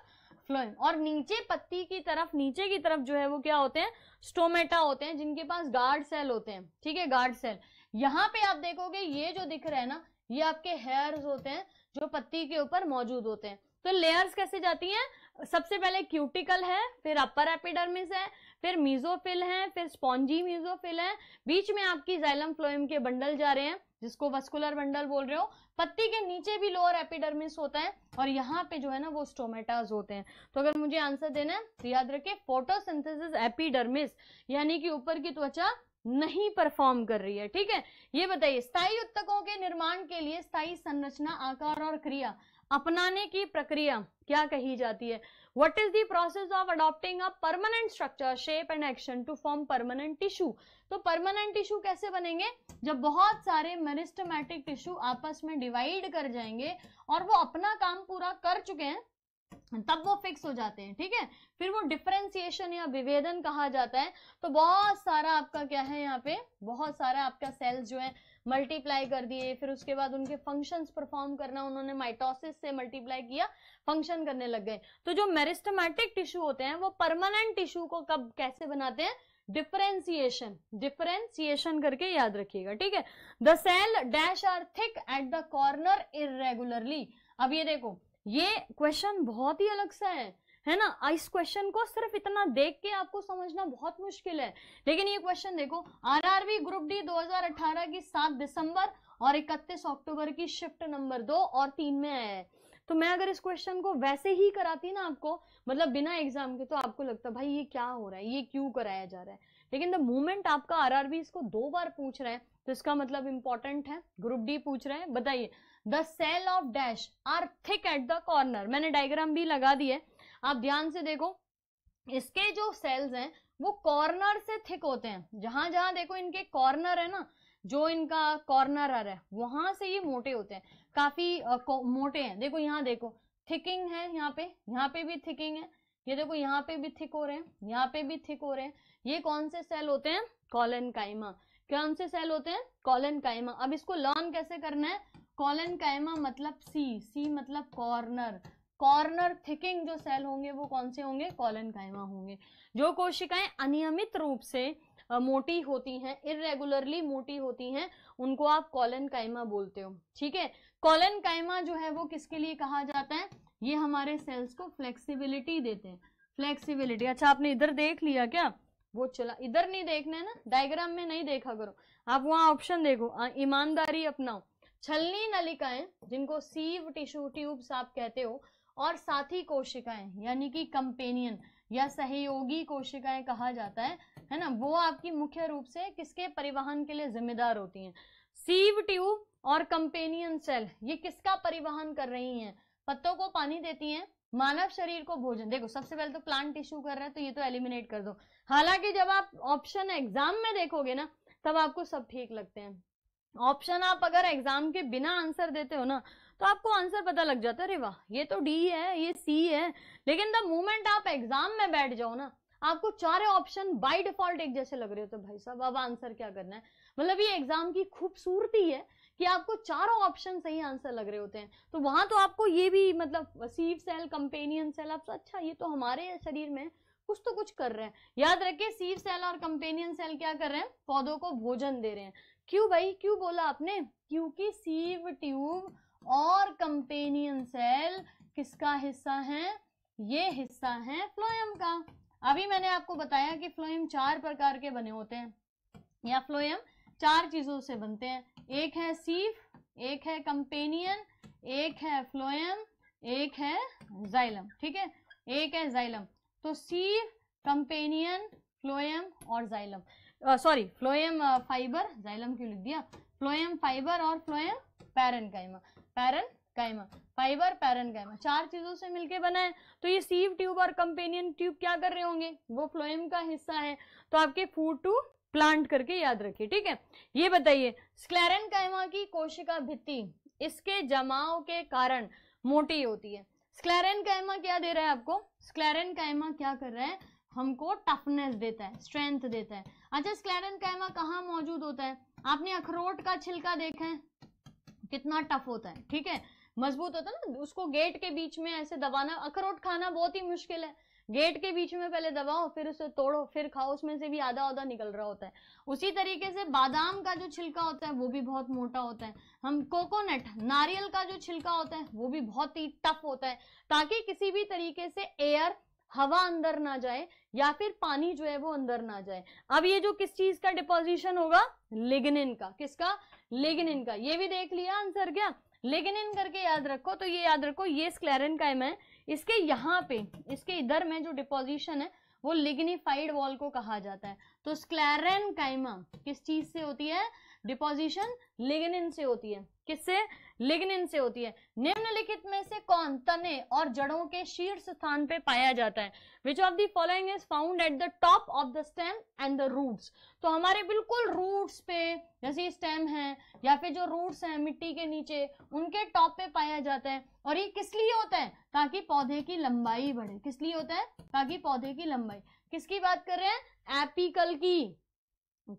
फ्लोएम और नीचे पत्ती की तरफ नीचे की तरफ जो है वो क्या होते हैं स्टोमेटा होते हैं जिनके पास गार्ड सेल होते हैं ठीक है गार्ड सेल यहाँ पे आप देखोगे ये जो दिख रहा है ना ये आपके हेयर्स होते हैं जो पत्ती के ऊपर मौजूद होते हैं तो लेयर्स कैसे जाती हैं सबसे पहले क्यूटिकल है फिर अपर एपिडर्मिस है फिर मीजोफिल है फिर स्पॉन्जी मीजोफिल है बीच में आपकी जाइलम फ्लोएम के बंडल जा रहे हैं जिसको वस्कुलर बंडल बोल रहे हो पत्ती के नीचे भी लोअर एपिडर्मिस होता है और यहाँ पे जो है ना वो स्टोमेटाज होते हैं तो अगर मुझे आंसर देना है तो याद रखे फोटोसिंथेसिस एपिडर्मिस यानी कि ऊपर की त्वचा नहीं परफॉर्म कर रही है ठीक है ये बताइए स्थायी उत्तकों के निर्माण के लिए स्थायी संरचना आकार और क्रिया अपनाने की प्रक्रिया क्या कही जाती है what is the process of adopting a permanent structure, shape and action to form permanent tissue? तो परमानेंट टिश्यू कैसे बनेंगे जब बहुत सारे मेरिस्टमैटिक टिश्यू आपस में डिवाइड कर जाएंगे और वो अपना काम पूरा कर चुके हैं तब वो फिक्स हो जाते हैं ठीक है फिर वो डिफरेंसिएशन या विवेदन कहा जाता है तो बहुत सारा आपका क्या है यहाँ पे बहुत सारा आपका सेल्स जो है मल्टीप्लाई कर दिए फिर उसके बाद उनके फंक्शंस परफॉर्म करना उन्होंने माइटोसिस से मल्टीप्लाई किया फंक्शन करने लग गए तो जो मेरिस्टमैटिक टिश्यू होते हैं वो परमानेंट टिश्यू को कब कैसे बनाते हैं डिफरेंसिएशन डिफरेंसिएशन करके याद रखिएगा ठीक है the cell dash are thick at the corner irregularly अब ये देखो ये क्वेश्चन बहुत ही अलग सा है है ना इस क्वेश्चन को सिर्फ इतना देख के आपको समझना बहुत मुश्किल है लेकिन ये क्वेश्चन देखो आरआरबी ग्रुप डी 2018 की 7 दिसंबर और 31 अक्टूबर की शिफ्ट नंबर दो और तीन में आया है तो मैं अगर इस क्वेश्चन को वैसे ही कराती ना आपको मतलब बिना एग्जाम के तो आपको लगता भाई ये क्या हो रहा है ये क्यों कराया जा रहा है लेकिन द मोमेंट आपका आर इसको दो बार पूछ रहे हैं तो इसका मतलब इंपॉर्टेंट है ग्रुप डी पूछ रहे हैं बताइए the cell of dash are thick at the corner मैंने डायग्राम भी लगा दी है आप ध्यान से देखो इसके जो सेल्स हैं वो कॉर्नर से थिक होते हैं जहां जहां देखो इनके कॉर्नर है ना जो इनका कॉर्नर है वहां से ये मोटे होते हैं काफी आ, मोटे हैं देखो यहाँ देखो थिकिंग है यहाँ पे यहाँ पे भी थिकिंग है ये देखो यहाँ पे भी थिक हो रहे हैं यहाँ पे भी थिक हो रहे हैं ये कौन से सेल होते हैं कॉलन कायमा कौन से सेल होते हैं कॉलन कायमा अब इसको लर्न कैसे करना है कॉलन कायमा मतलब सी सी मतलब कॉर्नर कॉर्नर थिकिंग जो सेल होंगे वो कौन से होंगे कॉलन कायमा होंगे जो कोशिकाएं अनियमित रूप से मोटी होती हैं इरेगुलरली मोटी होती हैं उनको आप कॉलन कायमा बोलते हो ठीक है कॉलन कायमा जो है वो किसके लिए कहा जाता है ये हमारे सेल्स को फ्लेक्सीबिलिटी देते हैं फ्लेक्सिबिलिटी अच्छा आपने इधर देख लिया क्या वो चला इधर नहीं देखना है ना डायग्राम में नहीं देखा करो आप वहाँ ऑप्शन देखो ईमानदारी अपनाओ छलनी नलिकाएं जिनको सीव टिश्यू ट्यूब्स आप कहते हो और साथी कोशिकाएं यानी कि कंपेनियन या सहयोगी कोशिकाएं कहा जाता है है ना वो आपकी मुख्य रूप से किसके परिवहन के लिए जिम्मेदार होती हैं सीव ट्यूब और कंपेनियन सेल ये किसका परिवहन कर रही हैं पत्तों को पानी देती हैं मानव शरीर को भोजन देखो सबसे पहले तो प्लांट टिश्यू कर रहे हैं तो ये तो एलिमिनेट कर दो हालांकि जब आप ऑप्शन एग्जाम में देखोगे ना तब आपको सब ठीक लगते हैं ऑप्शन आप अगर एग्जाम के बिना आंसर देते हो ना तो आपको आंसर पता लग जाता है अरे वाह ये तो डी है ये सी है लेकिन द मोमेंट आप एग्जाम में बैठ जाओ ना आपको चार ऑप्शन बाय डिफॉल्ट एक जैसे लग रहे हो तो भाई साहब अब आंसर क्या करना है मतलब ये एग्जाम की खूबसूरती है कि आपको चारों ऑप्शन सही आंसर लग रहे होते हैं तो वहां तो आपको ये भी मतलब सीव सेल कंपेनियन सेल आप अच्छा ये तो हमारे शरीर में कुछ तो कुछ कर रहे हैं याद रखे सीव सेल और कंपेनियन सेल क्या कर रहे हैं पौधों को भोजन दे रहे हैं क्यों भाई क्यों बोला आपने क्योंकि सीव ट्यूब और कंपेनियन सेल किसका हिस्सा है ये हिस्सा है फ्लोएम का अभी मैंने आपको बताया कि फ्लोएम चार प्रकार के बने होते हैं या फ्लोएम चार चीजों से बनते हैं एक है सीफ एक है कंपेनियन एक है फ्लोएम एक है जाइलम ठीक है एक है जाइलम तो सीफ कंपेनियन फ्लोएम और xylem sorry phloem fibre xylem क्यों लिख दिया फ्लोएम फाइबर और phloem parenchyma parenchyma fibre parenchyma चार चीजों से मिलके बना है तो ये सीव ट्यूब और कंपेनियन ट्यूब क्या कर रहे होंगे वो फ्लोएम का हिस्सा है तो आपके फूड टू प्लांट करके याद रखिए ठीक है ये बताइए स्क्लेरन कैमा की कोशिका भित्ति इसके जमाव के कारण मोटी होती है स्क्लेरन कैमा क्या दे रहा है आपको स्क्लेरन कैमा क्या कर रहा है हमको टफनेस देता है स्ट्रेंथ देता है अच्छा स्क्लेरन कैमा कहाँ मौजूद होता है आपने अखरोट का छिलका देखा है कितना टफ होता है ठीक है मजबूत होता है ना उसको गेट के बीच में ऐसे दबाना अखरोट खाना बहुत ही मुश्किल है गेट के बीच में पहले दबाओ फिर उसे तोड़ो फिर खाओ उसमें से भी आधा आधा निकल रहा होता है उसी तरीके से बादाम का जो छिलका होता है वो भी बहुत मोटा होता है हम कोकोनट नारियल का जो छिलका होता है वो भी बहुत ही टफ होता है ताकि किसी भी तरीके से एयर हवा अंदर ना जाए या फिर पानी जो है वो अंदर ना जाए अब ये जो किस चीज का डिपोजिशन होगा लिग्निन का किसका लेकिन इनका ये भी देख लिया आंसर क्या लेकिन इन करके याद रखो तो ये याद रखो ये स्क्लेरन का है इसके यहाँ पे इसके इधर में जो डिपोजिशन है वो लिग्निफाइड वॉल को कहा जाता है तो स्क्लेरन काइमा किस चीज से होती है डिपोजिशन लिग्निन से होती है किससे लिग्निन से होती है निम्नलिखित में से कौन तने और जड़ों के शीर्ष स्थान पे पाया जाता है which of the following is found at the top of the stem and the roots तो हमारे बिल्कुल रूट्स पे जैसे स्टेम है या फिर जो रूट्स हैं मिट्टी के नीचे उनके टॉप पे पाया जाता है और ये किस लिए होता है ताकि पौधे की लंबाई बढ़े किस लिए होता है ताकि पौधे की लंबाई किसकी बात कर रहे हैं एपिकल की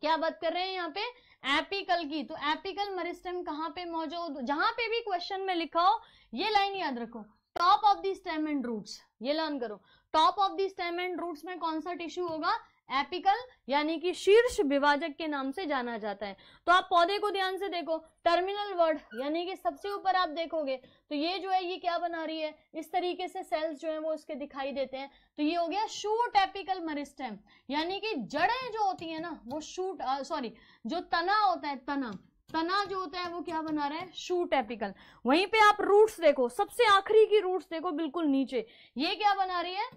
क्या बात कर रहे हैं यहाँ पे एपिकल की तो एपिकल मरिस्टम कहाँ पे मौजूद जहां पे भी क्वेश्चन में लिखा हो ये लाइन याद रखो top of the stem and roots ये लर्न करो top of the stem and roots में कौन सा टिश्यू होगा एपिकल यानी कि शीर्ष विभाजक के नाम से जाना जाता है तो आप पौधे को ध्यान से देखो टर्मिनल वर्ड यानी कि सबसे ऊपर आप देखोगे तो ये जो है ये क्या बना रही है इस तरीके से सेल्स जो है वो उसके दिखाई देते हैं तो ये हो गया शूट एपिकल मरिस्टेम यानी कि जड़ें जो होती है ना वो शूट सॉरी जो तना होता है तना तना जो होता है वो क्या बना रहा है शूट एपिकल वहीं पे आप रूट्स देखो सबसे आखिरी की रूट्स देखो बिल्कुल नीचे ये क्या बना रही है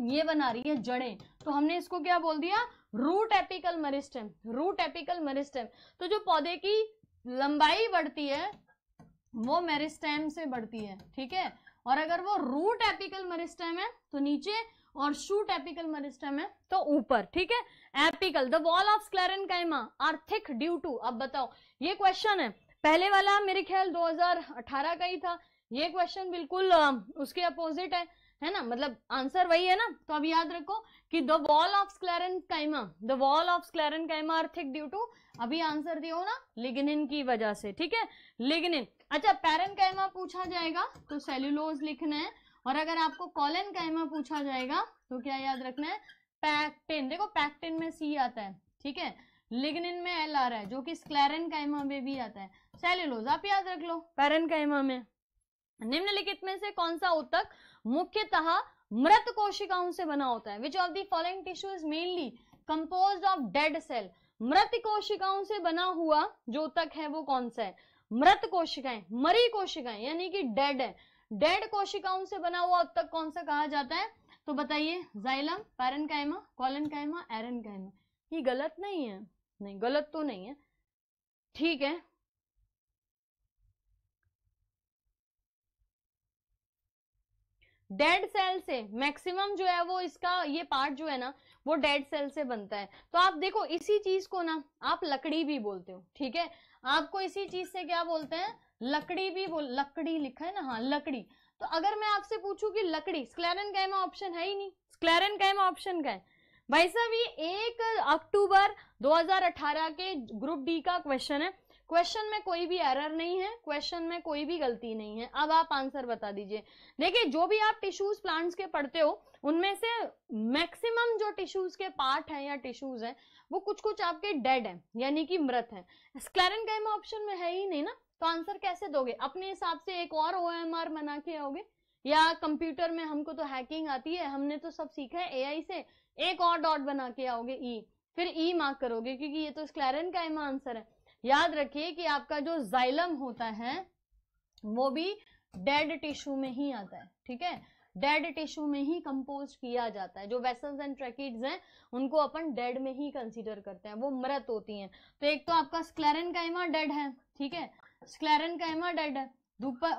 ये बना रही है जड़े तो हमने इसको क्या बोल दिया root apical meristem root apical meristem तो जो पौधे की लंबाई बढ़ती है वो मेरिस्टेम से बढ़ती है ठीक है और अगर वो रूट एपिकल मरिस्टम है तो नीचे और शूट एपिकल मरिस्टम है तो ऊपर ठीक है apical the wall of sclerenchyma are thick due to अब बताओ ये क्वेश्चन है पहले वाला मेरे ख्याल 2018 का ही था ये क्वेश्चन बिल्कुल उसके अपोजिट है है ना मतलब आंसर वही है ना तो अब याद रखो कि the wall of sclerenchyma the wall of sclerenchyma are thick due to अभी आंसर दियो ना लिगनिन की वजह से ठीक है लिगनिन अच्छा पैरन कैमा पूछा जाएगा तो सेल्यूलोज लिखना है और अगर आपको कॉलन कैमा पूछा जाएगा तो क्या याद रखना है पैक्टिन देखो पैक्टिन में सी आता है ठीक है लिगनिन में एल आ रहा है जो कि स्क्लेरन कैमा में भी आता है सेल्यूलोज आप याद रख लो पैरन कैमा में निम्नलिखित में से कौन सा उत्तक मुख्यतः मृत कोशिकाओं से बना होता है which of the following tissue is mainly compose of dead cell मृत कोशिकाओं से बना हुआ जो तक है वो कौन सा है मृत कोशिकाएं मरी कोशिकाएं यानी कि डेड है डेड कोशिकाओं से बना हुआ उत्तक कौन सा कहा जाता है तो बताइए जाइलम पैरन कायमा कॉलन कायमा एरन कायमा ये गलत नहीं है नहीं गलत तो नहीं है ठीक है डेड सेल से मैक्सिमम जो है वो इसका ये पार्ट जो है ना वो डेड सेल से बनता है तो आप देखो इसी चीज को ना आप लकड़ी भी बोलते हो ठीक है आपको इसी चीज से क्या बोलते हैं लकड़ी भी बोल लकड़ी लिखा है ना हाँ लकड़ी तो अगर मैं आपसे पूछूं कि लकड़ी स्क्लेरन कैमा ऑप्शन है ही नहीं स्क्लेरन कैमा ऑप्शन का है भाई साहब ये एक अक्टूबर 2018 के ग्रुप डी का क्वेश्चन है क्वेश्चन में कोई भी एरर नहीं है क्वेश्चन में कोई भी गलती नहीं है अब आप आंसर बता दीजिए देखिए जो भी आप टिश्यूज प्लांट्स के पढ़ते हो उनमें से मैक्सिमम जो टिश्यूज के पार्ट हैं या टिश्यूज हैं वो कुछ कुछ आपके डेड हैं यानी कि मृत हैं स्क्लेरन का ऑप्शन में है ही नहीं ना तो आंसर कैसे दोगे अपने हिसाब से एक और ओ बना के आओगे या कंप्यूटर में हमको तो हैकिंग आती है हमने तो सब सीखा है आई से एक और डॉट बना के आओगे ई e। फिर ई e मार्क करोगे क्योंकि ये तो स्क्लेरन का आंसर है याद रखिए कि आपका जो जाइलम होता है वो भी डेड टिश्यू में ही आता है ठीक है डेड टिश्यू में ही कंपोज किया जाता है जो वेसल्स एंड ट्रैकिड्स हैं उनको अपन डेड में ही कंसीडर करते हैं वो मृत होती हैं तो एक तो आपका स्क्लेरन कायमा डेड है ठीक है स्क्लेरन कायमा डेड है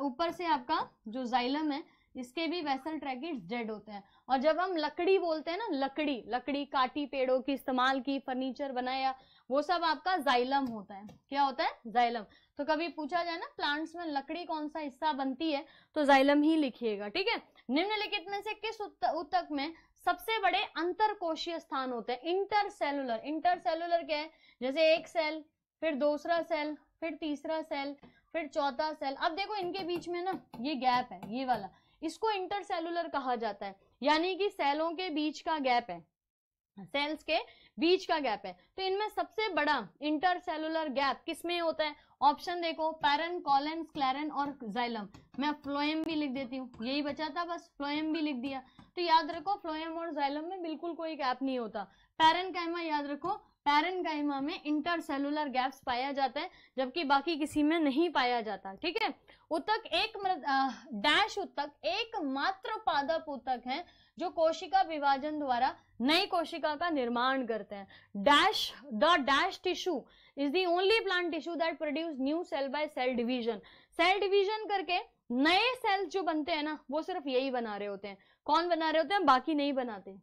ऊपर से आपका जो जाइलम है इसके भी वेसल ट्रैकिड डेड होते हैं और जब हम लकड़ी बोलते हैं ना लकड़ी लकड़ी काटी पेड़ों की इस्तेमाल की फर्नीचर बनाया वो सब आपका जाइलम होता है क्या होता है जाइलम तो कभी पूछा जाए ना प्लांट्स में लकड़ी कौन सा हिस्सा बनती है तो जाइलम ही लिखिएगा ठीक है निम्नलिखित में से किस उत्तक में सबसे बड़े अंतर कोशीय स्थान होते हैं इंटरसेलुलर इंटरसेलुलर क्या है जैसे एक सेल फिर दूसरा सेल फिर तीसरा सेल फिर चौथा सेल अब देखो इनके बीच में ना ये गैप है ये वाला इसको इंटरसेलुलर कहा जाता है यानी कि सेलों के बीच का गैप है सेल्स के बीच का गैप है तो इनमें सबसे बड़ा इंटरसेलुलर गैप किसमें होता है ऑप्शन देखो पैरन कॉलन क्लैरन और जाइलम मैं फ्लोएम भी लिख देती हूँ यही बचा था बस फ्लोएम भी लिख दिया तो याद रखो फ्लोएम और जाइलम में बिल्कुल कोई गैप नहीं होता पैरन कैमा याद रखो पैरनगाइमा में इंटरसेलुलर गैप्स पाया जाता है जबकि बाकी किसी में नहीं पाया जाता ठीक है उतक एक डैश उतक एकमात्र पादप उतक है जो कोशिका विभाजन द्वारा नई कोशिका का निर्माण करते हैं dash the dash tissue is the only plant tissue that produce new cell by cell division cell division करके नए सेल्स जो बनते हैं ना वो सिर्फ यही बना रहे होते हैं कौन बना रहे होते हैं बाकी नहीं बनाते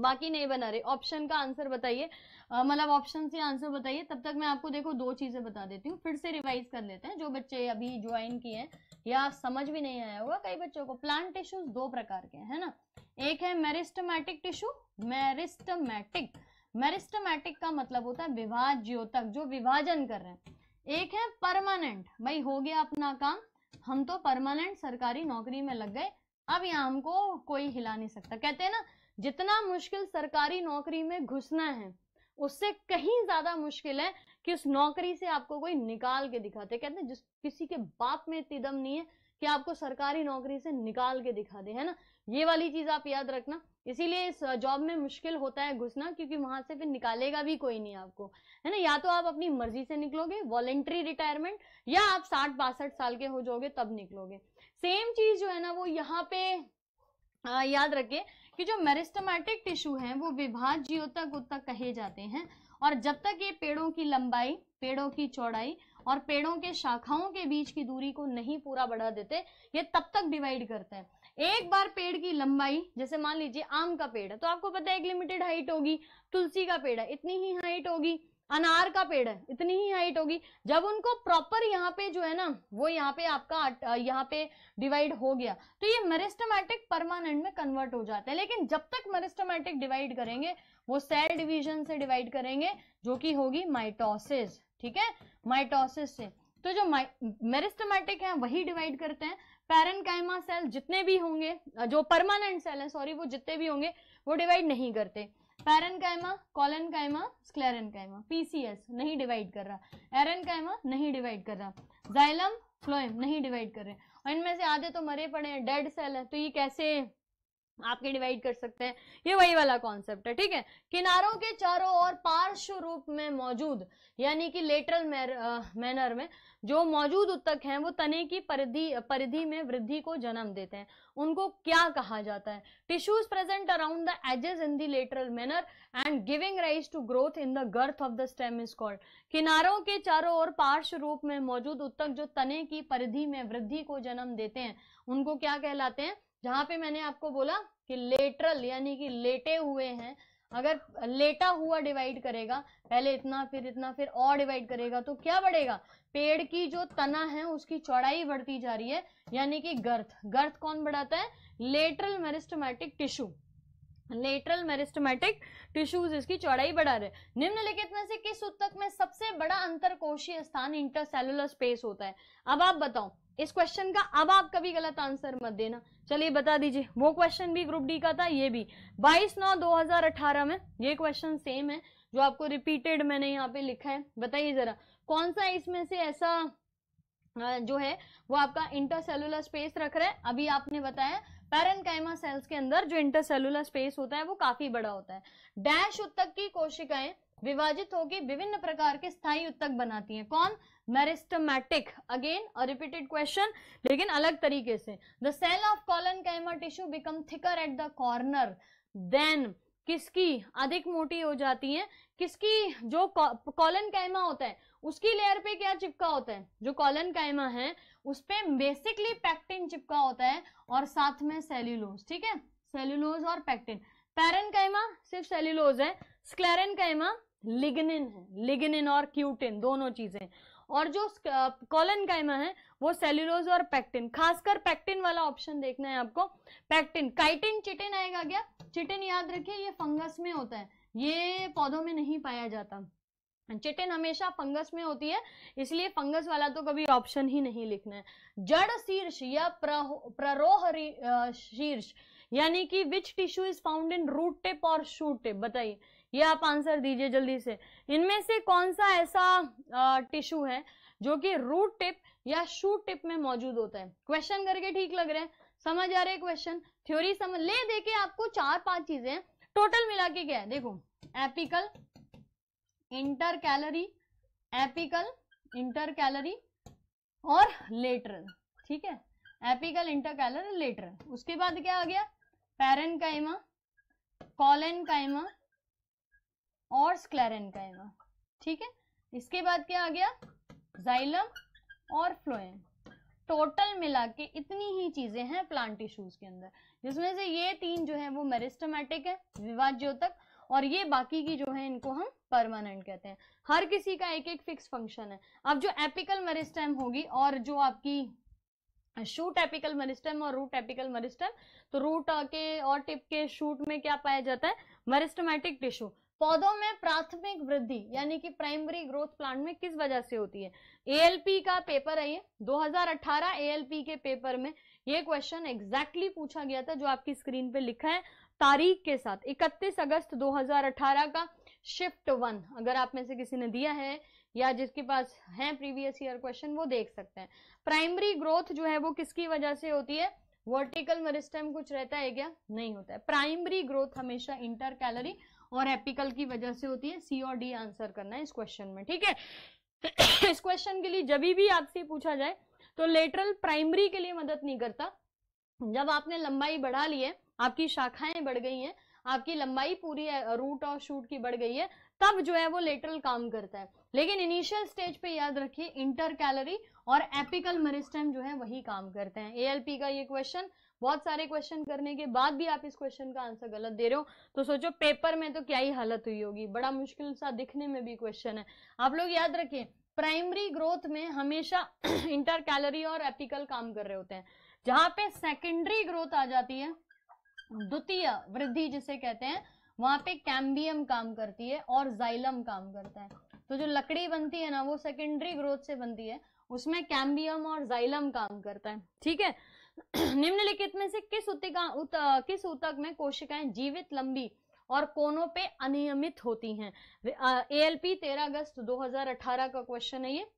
बाकी नहीं बना रहे ऑप्शन का आंसर बताइए मतलब ऑप्शन से आंसर बताइए तब तक मैं आपको देखो दो चीज़ें बता देती हूँ फिर से रिवाइज कर लेते हैं जो बच्चे अभी ज्वाइन किए हैं या समझ भी नहीं आया होगा कई बच्चों को प्लांट टिश्यूज दो प्रकार के है ना एक है मेरिस्टमैटिक टिश्यू मेरिस्टमैटिक मेरिस्टमैटिक का मतलब होता है विभाज्योतक जो विभाजन कर रहे हैं एक है परमानेंट भाई हो गया अपना काम हम तो परमानेंट सरकारी नौकरी में लग गए अब यहाँ हमको कोई हिला नहीं सकता कहते हैं ना जितना मुश्किल सरकारी नौकरी में घुसना है उससे कहीं ज्यादा मुश्किल है कि उस नौकरी से आपको कोई निकाल के दिखाते कहते हैं जिस किसी के बाप में इतनी दम नहीं है कि आपको सरकारी नौकरी से निकाल के दिखा दे है ना ये वाली चीज आप याद रखना इसीलिए इस जॉब में मुश्किल होता है घुसना क्योंकि वहां से फिर निकालेगा भी कोई नहीं आपको है ना या तो आप अपनी मर्जी से निकलोगे वॉलेंट्री रिटायरमेंट या आप साठ बासठ साल के हो जाओगे तब निकलोगे सेम चीज जो है ना वो यहाँ पे आ, याद रखिए कि जो मेरिस्टमैटिक टिश्यू हैं वो विभाज्य उत्तक उत्तक कहे जाते हैं और जब तक ये पेड़ों की लंबाई पेड़ों की चौड़ाई और पेड़ों के शाखाओं के बीच की दूरी को नहीं पूरा बढ़ा देते ये तब तक डिवाइड करते हैं एक बार पेड़ की लंबाई जैसे मान लीजिए आम का पेड़ है तो आपको पता है एक लिमिटेड हाइट होगी तुलसी का पेड़ है इतनी ही हाइट होगी अनार का पेड़ है इतनी ही हाइट होगी जब उनको प्रॉपर यहाँ पे जो है ना वो यहाँ पे आपका यहाँ पे डिवाइड हो गया तो ये मेरिस्टमैटिक परमानेंट में कन्वर्ट हो जाते हैं लेकिन जब तक मेरिस्टमैटिक डिवाइड करेंगे वो सेल डिवीजन से डिवाइड करेंगे जो कि होगी माइटोसिस ठीक है माइटोसिस से तो जो मेरिस्टमैटिक है वही डिवाइड करते हैं पैरन सेल जितने भी होंगे जो परमानेंट सेल है सॉरी वो जितने भी होंगे वो डिवाइड नहीं करते पैरन कॉलन कायमा स्क्लेरन कायमा पीसीएस नहीं डिवाइड कर रहा एरन एरनकाइमा नहीं डिवाइड कर रहा जाइलम फ्लोएम नहीं डिवाइड कर रहे और इनमें से आधे तो मरे पड़े हैं डेड सेल है तो ये कैसे आपके डिवाइड कर सकते हैं ये वही वाला कॉन्सेप्ट है ठीक है किनारों के चारों ओर पार्श्व रूप में मौजूद यानी कि लेटरल मैनर में जो मौजूद उत्तक हैं वो तने की परिधि परिधि में वृद्धि को जन्म देते हैं उनको क्या कहा जाता है tissues present around the edges in the lateral manner and giving rise to growth in the girth of the stem is called किनारों के चारों ओर पार्श्व रूप में मौजूद उत्तक जो तने की परिधि में वृद्धि को जन्म देते हैं उनको क्या कहलाते हैं जहां पे मैंने आपको बोला कि लेटरल यानी कि लेटे हुए हैं अगर लेटा हुआ डिवाइड करेगा पहले इतना फिर इतना फिर और डिवाइड करेगा तो क्या बढ़ेगा पेड़ की जो तना है उसकी चौड़ाई बढ़ती जा रही है यानी कि गर्थ गर्थ कौन बढ़ाता है lateral meristematic tissue lateral meristematic tissues इसकी चौड़ाई बढ़ा रहे निम्नलिखित में से किस उत्तक में सबसे बड़ा अंतर स्थान इंटरसेलुलर स्पेस होता है अब आप बताओ इस क्वेश्चन का अब आप कभी गलत आंसर मत देना चलिए बता दीजिए वो क्वेश्चन भी ग्रुप डी का था ये भी 22 नौ 2018 में ये क्वेश्चन सेम है जो आपको रिपीटेड मैंने यहाँ पे लिखा है बताइए जरा कौन सा इसमें से ऐसा जो है वो आपका इंटरसेलुलर स्पेस रख रहा है अभी आपने बताया पैरनकाइमा सेल्स के अंदर जो इंटरसेलुलर स्पेस होता है वो काफी बड़ा होता है डैश उत्तक की कोशिकाएं विभाजित होकर विभिन्न प्रकार के स्थायी उत्तक बनाती हैं कौन meristematic again a repeated question लेकिन अलग तरीके से the cell of collenchyma tissue become thicker at the corner then किसकी अधिक मोटी हो जाती है किसकी जो कॉलन कैमा होता है उसकी लेयर पे क्या चिपका होता है जो कॉलन कैमा है उस पर बेसिकली पैक्टिन चिपका होता है और साथ में सेल्यूलोज ठीक है सेल्यूलोज और पैक्टिन पैरन कैमा सिर्फ सेल्यूलोज है स्क्लेरन कैमा लिगनिन है लिगनिन और क्यूटिन दोनों चीजें और जो कॉलन कायमा है वो सेल्यूलोज और पैक्टिन खासकर पैक्टिन वाला ऑप्शन देखना है आपको पैक्टिन काइटिन चिटिन आएगा क्या चिटिन याद रखिए ये फंगस में होता है ये पौधों में नहीं पाया जाता चिटिन हमेशा फंगस में होती है इसलिए फंगस वाला तो कभी ऑप्शन ही नहीं लिखना है जड़ शीर्ष या प्ररोह शीर्ष यानी कि which tissue is found in root tip और शूट टिप बताइए ये आप आंसर दीजिए जल्दी से इनमें से कौन सा ऐसा टिश्यू है जो कि रूट टिप या शूट टिप में मौजूद होता है क्वेश्चन करके ठीक लग रहे हैं समझ आ रहे क्वेश्चन थ्योरी समझ ले देखे आपको चार पांच चीजें टोटल मिला के क्या है देखो apical intercalary apical intercalary और लेटर ठीक है एपिकल इंटर कैलरी लेटर उसके बाद क्या आ गया पेरन कायमा कॉलन कायमा और स्क्लेरन का ठीक है इसके बाद क्या आ गया जाइलम और फ्लोएम टोटल मिला के इतनी ही चीज़ें हैं प्लांट टिश्यूज के अंदर जिसमें से ये तीन जो है वो मेरिस्टमैटिक है विवाद ज्योतक और ये बाकी की जो है इनको हम परमानेंट कहते हैं हर किसी का एक एक फिक्स फंक्शन है अब जो एपिकल मेरिस्टम होगी और जो आपकी शूट एपिकल मरिस्टम और रूट एपिकल मरिस्टम तो रूट के और टिप के शूट में क्या पाया जाता है मरिस्टमैटिक टिश्यू पौधों में प्राथमिक वृद्धि यानी कि प्राइमरी ग्रोथ प्लांट में किस वजह से होती है एएलपी का पेपर है ये 2018 एएलपी के पेपर में ये क्वेश्चन एग्जैक्टली exactly पूछा गया था जो आपकी स्क्रीन पे लिखा है तारीख के साथ 31 अगस्त 2018 का शिफ्ट वन अगर आप में से किसी ने दिया है या जिसके पास है प्रीवियस ईयर क्वेश्चन वो देख सकते हैं प्राइमरी ग्रोथ जो है वो किसकी वजह से होती है वर्टिकल मरिस्टम कुछ रहता है क्या नहीं होता है प्राइमरी ग्रोथ हमेशा इंटर कैलरी और एपिकल की वजह से होती है सी और डी आंसर करना है इस क्वेश्चन में ठीक है इस क्वेश्चन के लिए जब भी आपसे पूछा जाए तो लेटरल प्राइमरी के लिए मदद नहीं करता जब आपने लंबाई बढ़ा ली है आपकी शाखाएं बढ़ गई हैं आपकी लंबाई पूरी रूट और शूट की बढ़ गई है तब जो है वो लेटरल काम करता है लेकिन इनिशियल स्टेज पे याद रखिए इंटर कैलरी और एपिकल मरिस्टम जो है वही काम करते हैं एएलपी का ये क्वेश्चन बहुत सारे क्वेश्चन करने के बाद भी आप इस क्वेश्चन का आंसर गलत दे रहे हो तो सोचो पेपर में तो क्या ही हालत हुई होगी बड़ा मुश्किल सा दिखने में भी क्वेश्चन है आप लोग याद रखिए प्राइमरी ग्रोथ में हमेशा इंटर कैलरी और एपिकल काम कर रहे होते हैं जहां पे सेकेंडरी ग्रोथ आ जाती है द्वितीय वृद्धि जिसे कहते हैं वहां पे कैम्बियम काम करती है और जाइलम काम करता है तो जो लकड़ी बनती है ना वो सेकेंडरी ग्रोथ से बनती है उसमें कैम्बियम और जाइलम काम करता है ठीक है निम्नलिखित में से किस उतिका उत, किस उतक में कोशिकाएं जीवित लंबी और कोनों पे अनियमित होती हैं ए एल पी तेरह अगस्त 2018 का क्वेश्चन है ये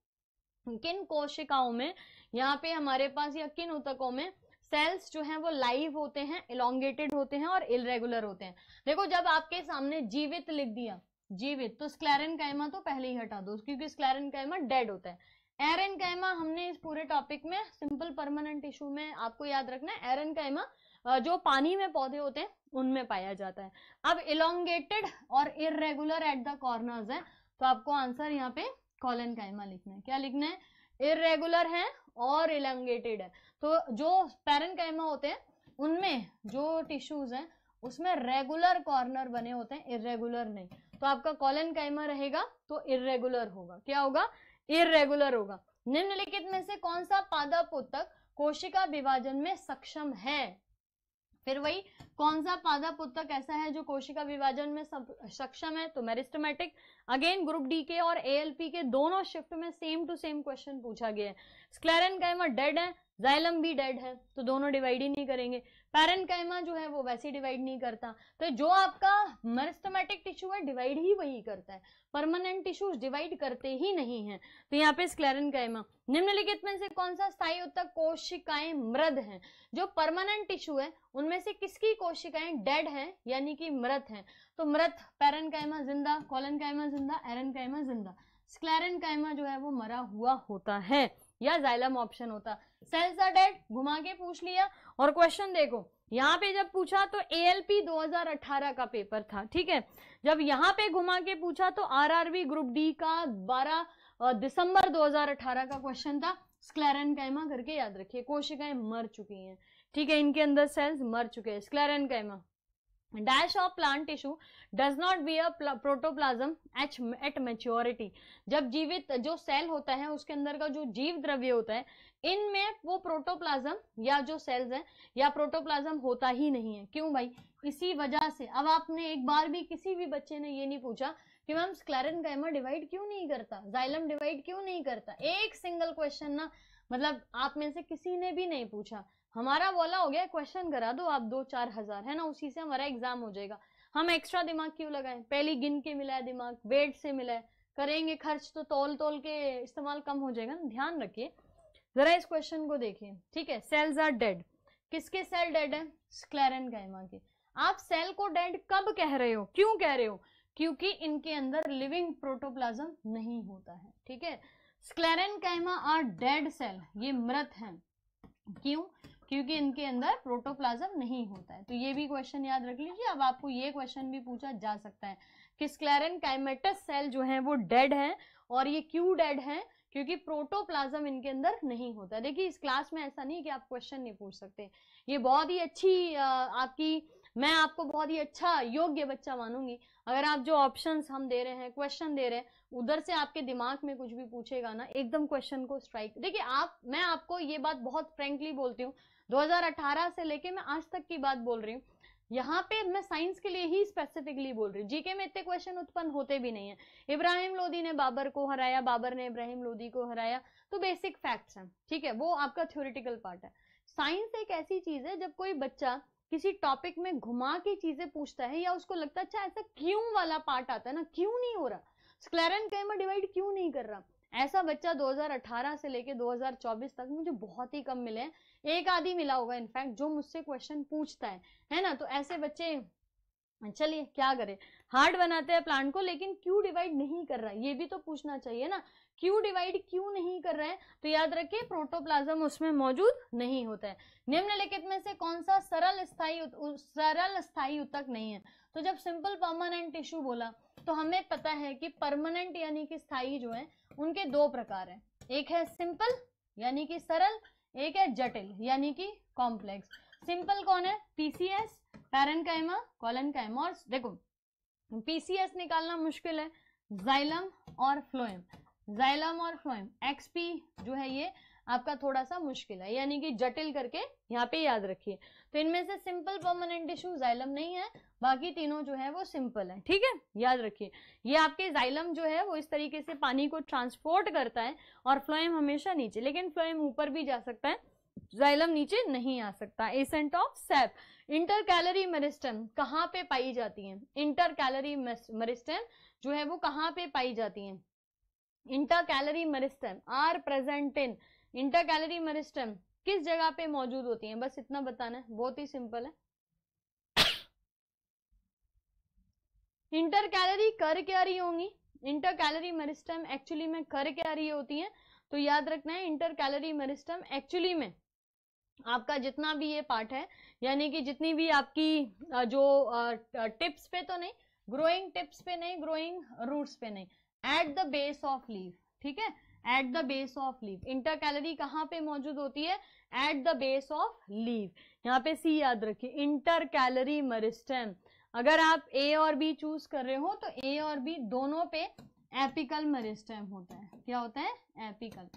किन कोशिकाओं में यहाँ पे हमारे पास या किन उतकों में सेल्स जो हैं वो लाइव होते हैं इलांगेटेड होते हैं और इरेगुलर होते हैं देखो जब आपके सामने जीवित लिख दिया जीवित तो स्क्लेरन कैमा तो पहले ही हटा दो क्योंकि स्क्लेरन कैमा डेड होता है एरन कैमा हमने इस पूरे टॉपिक में सिंपल परमानेंट इशू में आपको याद रखना है एरन कैमा जो पानी में पौधे होते हैं उनमें पाया जाता है अब इलांगेटेड और इरेगुलर एट द कॉर्नर्स है तो आपको आंसर यहाँ पे कॉलन कैमा लिखना है क्या लिखना है इरेगुलर है और इलांगेटेड है तो जो कैमा होते हैं उनमें जो टिश्यूज हैं उसमें रेगुलर कॉर्नर बने होते हैं इरेगुलर नहीं तो आपका कॉलन कैमा रहेगा तो इरेगुलर होगा क्या होगा इरेगुलर होगा निम्नलिखित में से कौन सा पादप उत्तक कोशिका विभाजन में सक्षम है फिर वही कौन सा पादप उत्तक ऐसा है जो कोशिका विभाजन में सक्षम है तो मेरिस्टमेटिक अगेन ग्रुप डी के और एएलपी के दोनों शिफ्ट में सेम टू सेम क्वेश्चन पूछा गया है स्क्लेरन कैमर डेड है जाइलम भी डेड है तो दोनों डिवाइड ही नहीं करेंगे पैरन कैमा जो है वो वैसे डिवाइड नहीं करता तो जो आपका मरिस्टमेटिक टिश्यू है डिवाइड ही वही करता है परमानेंट टिश्यू डिवाइड करते ही नहीं है तो यहाँ पे स्क्लेरन कैमा निम्नलिखित में से कौन सा स्थायी उत्तक कोशिकाएं मृद हैं जो परमानेंट टिश्यू है उनमें से किसकी कोशिकाएं डेड हैं यानी कि मृत हैं तो मृत पैरन कैमा जिंदा कॉलन कैमा जिंदा एरन कैमा जिंदा स्क्लेरन कैमा जो है वो मरा हुआ होता है या जाइलम ऑप्शन होता सेल्स आर डेड घुमा के पूछ लिया और क्वेश्चन देखो यहाँ पे जब पूछा तो ए 2018 का पेपर था ठीक है जब यहाँ पे घुमा के पूछा तो आरआरबी ग्रुप डी का 12 दिसंबर 2018 का क्वेश्चन था स्क्लेरन कैमा करके याद रखिए कोशिकाएं मर चुकी हैं ठीक है इनके अंदर सेल्स मर चुके हैं sclerenchyma dash of plant tissue does not be a protoplasm H at maturity जब जीवित जो सेल होता है उसके अंदर का जो जीव द्रव्य होता है इनमें वो प्रोटोप्लाज्म या जो सेल्स हैं या प्रोटोप्लाज्म होता ही नहीं है क्यों भाई इसी वजह से अब आपने एक बार भी किसी भी बच्चे ने ये नहीं पूछा कि मैम स्क्लेरन गैमा डिवाइड क्यों नहीं करता जाइलम डिवाइड क्यों नहीं करता एक सिंगल क्वेश्चन ना मतलब आप में से किसी ने भी नहीं पूछा हमारा वाला हो गया क्वेश्चन करा दो आप दो चार हजार है ना उसी से हमारा एग्जाम हो जाएगा हम एक्स्ट्रा दिमाग क्यों लगाए पहली गिन के मिला है दिमाग वेट से मिला है करेंगे खर्च तो तोल तोल के इस्तेमाल कम हो जाएगा ना ध्यान रखिए जरा इस क्वेश्चन को देखिए ठीक है सेल्स आर डेड किसके सेल डेड है स्क्लेरन गायमा के आप सेल को डेड कब कह रहे हो क्यों कह रहे हो क्योंकि इनके अंदर लिविंग प्रोटोप्लाज्म नहीं होता है ठीक है sclerenchyma are dead cell ये मृत हैं क्यों क्योंकि इनके अंदर प्रोटोप्लाज्म नहीं होता है तो ये भी क्वेश्चन याद रख लीजिए अब आपको ये क्वेश्चन भी पूछा जा सकता है कि स्क्लेरन काइमेटस सेल जो है वो डेड है और ये क्यों डेड है क्योंकि प्रोटोप्लाज्म इनके अंदर नहीं होता देखिए इस क्लास में ऐसा नहीं है कि आप क्वेश्चन नहीं पूछ सकते ये बहुत ही अच्छी आपकी मैं आपको बहुत ही अच्छा योग्य बच्चा मानूंगी अगर आप जो ऑप्शंस हम दे रहे हैं क्वेश्चन दे रहे हैं उधर से आपके दिमाग में कुछ भी पूछेगा ना एकदम क्वेश्चन को स्ट्राइक देखिए आप मैं आपको ये बात बहुत फ्रेंकली बोलती हूँ 2018 से लेके मैं आज तक की बात बोल रही हूँ यहाँ पे मैं साइंस के लिए ही स्पेसिफिकली बोल रही हूँ जीके में इतने क्वेश्चन उत्पन्न होते भी नहीं है इब्राहिम लोदी ने बाबर को हराया बाबर ने इब्राहिम लोदी को हराया तो बेसिक फैक्ट्स हैं ठीक है वो आपका थ्योरिटिकल पार्ट है साइंस एक ऐसी चीज है जब कोई बच्चा किसी टॉपिक में घुमा के चीजें पूछता है या उसको लगता है अच्छा ऐसा क्यों वाला पार्ट आता है ना क्यों नहीं हो रहा स्क्लेरन कैमर डिवाइड क्यों नहीं कर रहा ऐसा बच्चा 2018 से लेके 2024 तक मुझे बहुत ही कम मिले हैं एक आदि मिला होगा इनफैक्ट जो मुझसे क्वेश्चन पूछता है है ना तो ऐसे बच्चे चलिए क्या करें हार्ड बनाते हैं प्लांट को लेकिन क्यों डिवाइड नहीं कर रहा है ये भी तो पूछना चाहिए ना क्यों डिवाइड क्यों नहीं कर रहे हैं तो याद रखिए प्रोटोप्लाज्म उसमें मौजूद नहीं होता है निम्नलिखित में से कौन सा सरल स्थाई सरल स्थायी उत्तक नहीं है तो जब सिंपल परमानेंट टिश्यू बोला तो हमें पता है कि परमानेंट यानी कि स्थाई जो है उनके दो प्रकार है एक है सिंपल यानी कि सरल एक है जटिल यानी कि कॉम्प्लेक्स सिंपल कौन है पीसीएस पैरन कैमा कॉलन कैमा और देखो पीसीएस निकालना मुश्किल है जाइलम और फ्लोएम जाइलम और फ्लोएम एक्सपी जो है ये आपका थोड़ा सा मुश्किल है यानी कि जटिल करके यहाँ पे याद रखिए तो इनमें से सिंपल परमानेंट टिश्यू जाइलम नहीं है बाकी तीनों जो है वो सिंपल है ठीक है याद रखिए ये आपके जाइलम जो है वो इस तरीके से पानी को ट्रांसपोर्ट करता है और फ्लोएम हमेशा नीचे लेकिन फ्लोएम ऊपर भी जा सकता है जाइलम नीचे नहीं आ सकता ascent of sap intercalary meristem कहाँ पे पाई जाती है इंटर कैलरी मेरिस्टम जो है वो कहाँ पे पाई जाती है intercalary meristem are present in intercalary meristem किस जगह पे मौजूद होती है बस इतना बताना है बहुत ही सिंपल है इंटर कैलरी कर क्या रही होंगी इंटर कैलरी मेरिस्टम एक्चुअली में कर क्या रही होती है तो याद रखना है इंटर कैलरी मेरिस्टम एक्चुअली में आपका जितना भी ये पार्ट है यानी कि जितनी भी आपकी जो टिप्स पे तो नहीं ग्रोइंग टिप्स पे नहीं ग्रोइंग रूट्स पे नहीं at the base of leaf ठीक है at the base of leaf intercalary कहाँ पे मौजूद होती है at the base of leaf यहाँ पे सी याद रखिए इंटर कैलरी मरिस्टम अगर आप ए और बी चूज कर रहे हो तो ए और बी दोनों पे एपिकल मरिस्टम होता है क्या होता है एपिकल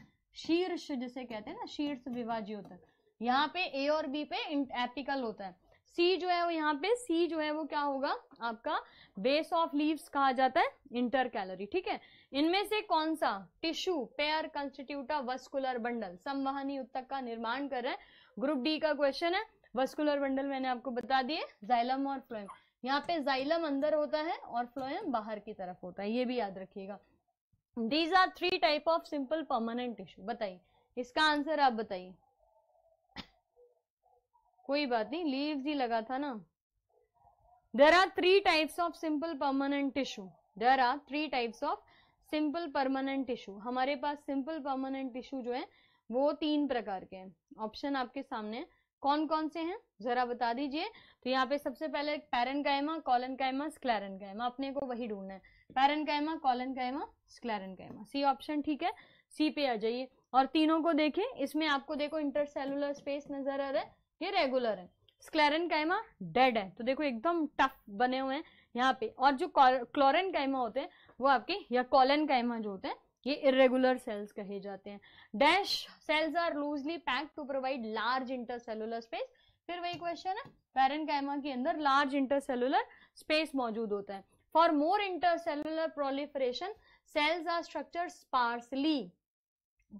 शीर्ष जिसे कहते हैं ना शीर्ष विभाजी होता है यहाँ पे ए और बी पे एपिकल होता है सी जो है वो यहाँ पे सी जो है वो क्या होगा आपका बेस ऑफ लीव्स कहा जाता है इंटर कैलोरी ठीक है इनमें से कौन सा tissue pair constitute a vascular bundle संवहनी उत्तक का निर्माण कर रहे हैं ग्रुप डी का क्वेश्चन है वस्कुलर बंडल मैंने आपको बता दिए जाइलम और फ्लोएम यहाँ पे जाइलम अंदर होता है और फ्लोएम बाहर की तरफ होता है ये भी याद रखिएगा these are three type of simple permanent tissue बताइए इसका आंसर आप बताइए कोई बात नहीं लीव ही लगा था ना there are three types of simple permanent tissue there are three types of simple permanent tissue हमारे पास सिंपल परमानेंट टिश्यू जो है वो तीन प्रकार के हैं ऑप्शन आपके सामने कौन कौन से हैं जरा बता दीजिए तो यहाँ पे सबसे पहले पैरन कायमा कॉलन कायमा स्क्लैरन कायमा अपने को वही ढूंढना है पैरन कायमा कॉलन कायमा स्क्लैरन कायमा सी ऑप्शन ठीक है सी पे आ जाइए और तीनों को देखें इसमें आपको देखो इंटरसेलुलर स्पेस नजर आ रहा है ये रेगुलर है स्क्लेरन कैमा डेड है तो देखो एकदम टफ बने हुए हैं यहाँ पे और जो क्लोरन कैमा होते हैं वो आपके या कॉलन कैमा जो होते हैं ये इरेगुलर सेल्स कहे जाते हैं dash cells are loosely pack to provide large intercellular space फिर वही क्वेश्चन है पैरन कैमा के अंदर लार्ज इंटरसेलुलर स्पेस मौजूद होता है for more intercellular proliferation cells are structure sparsely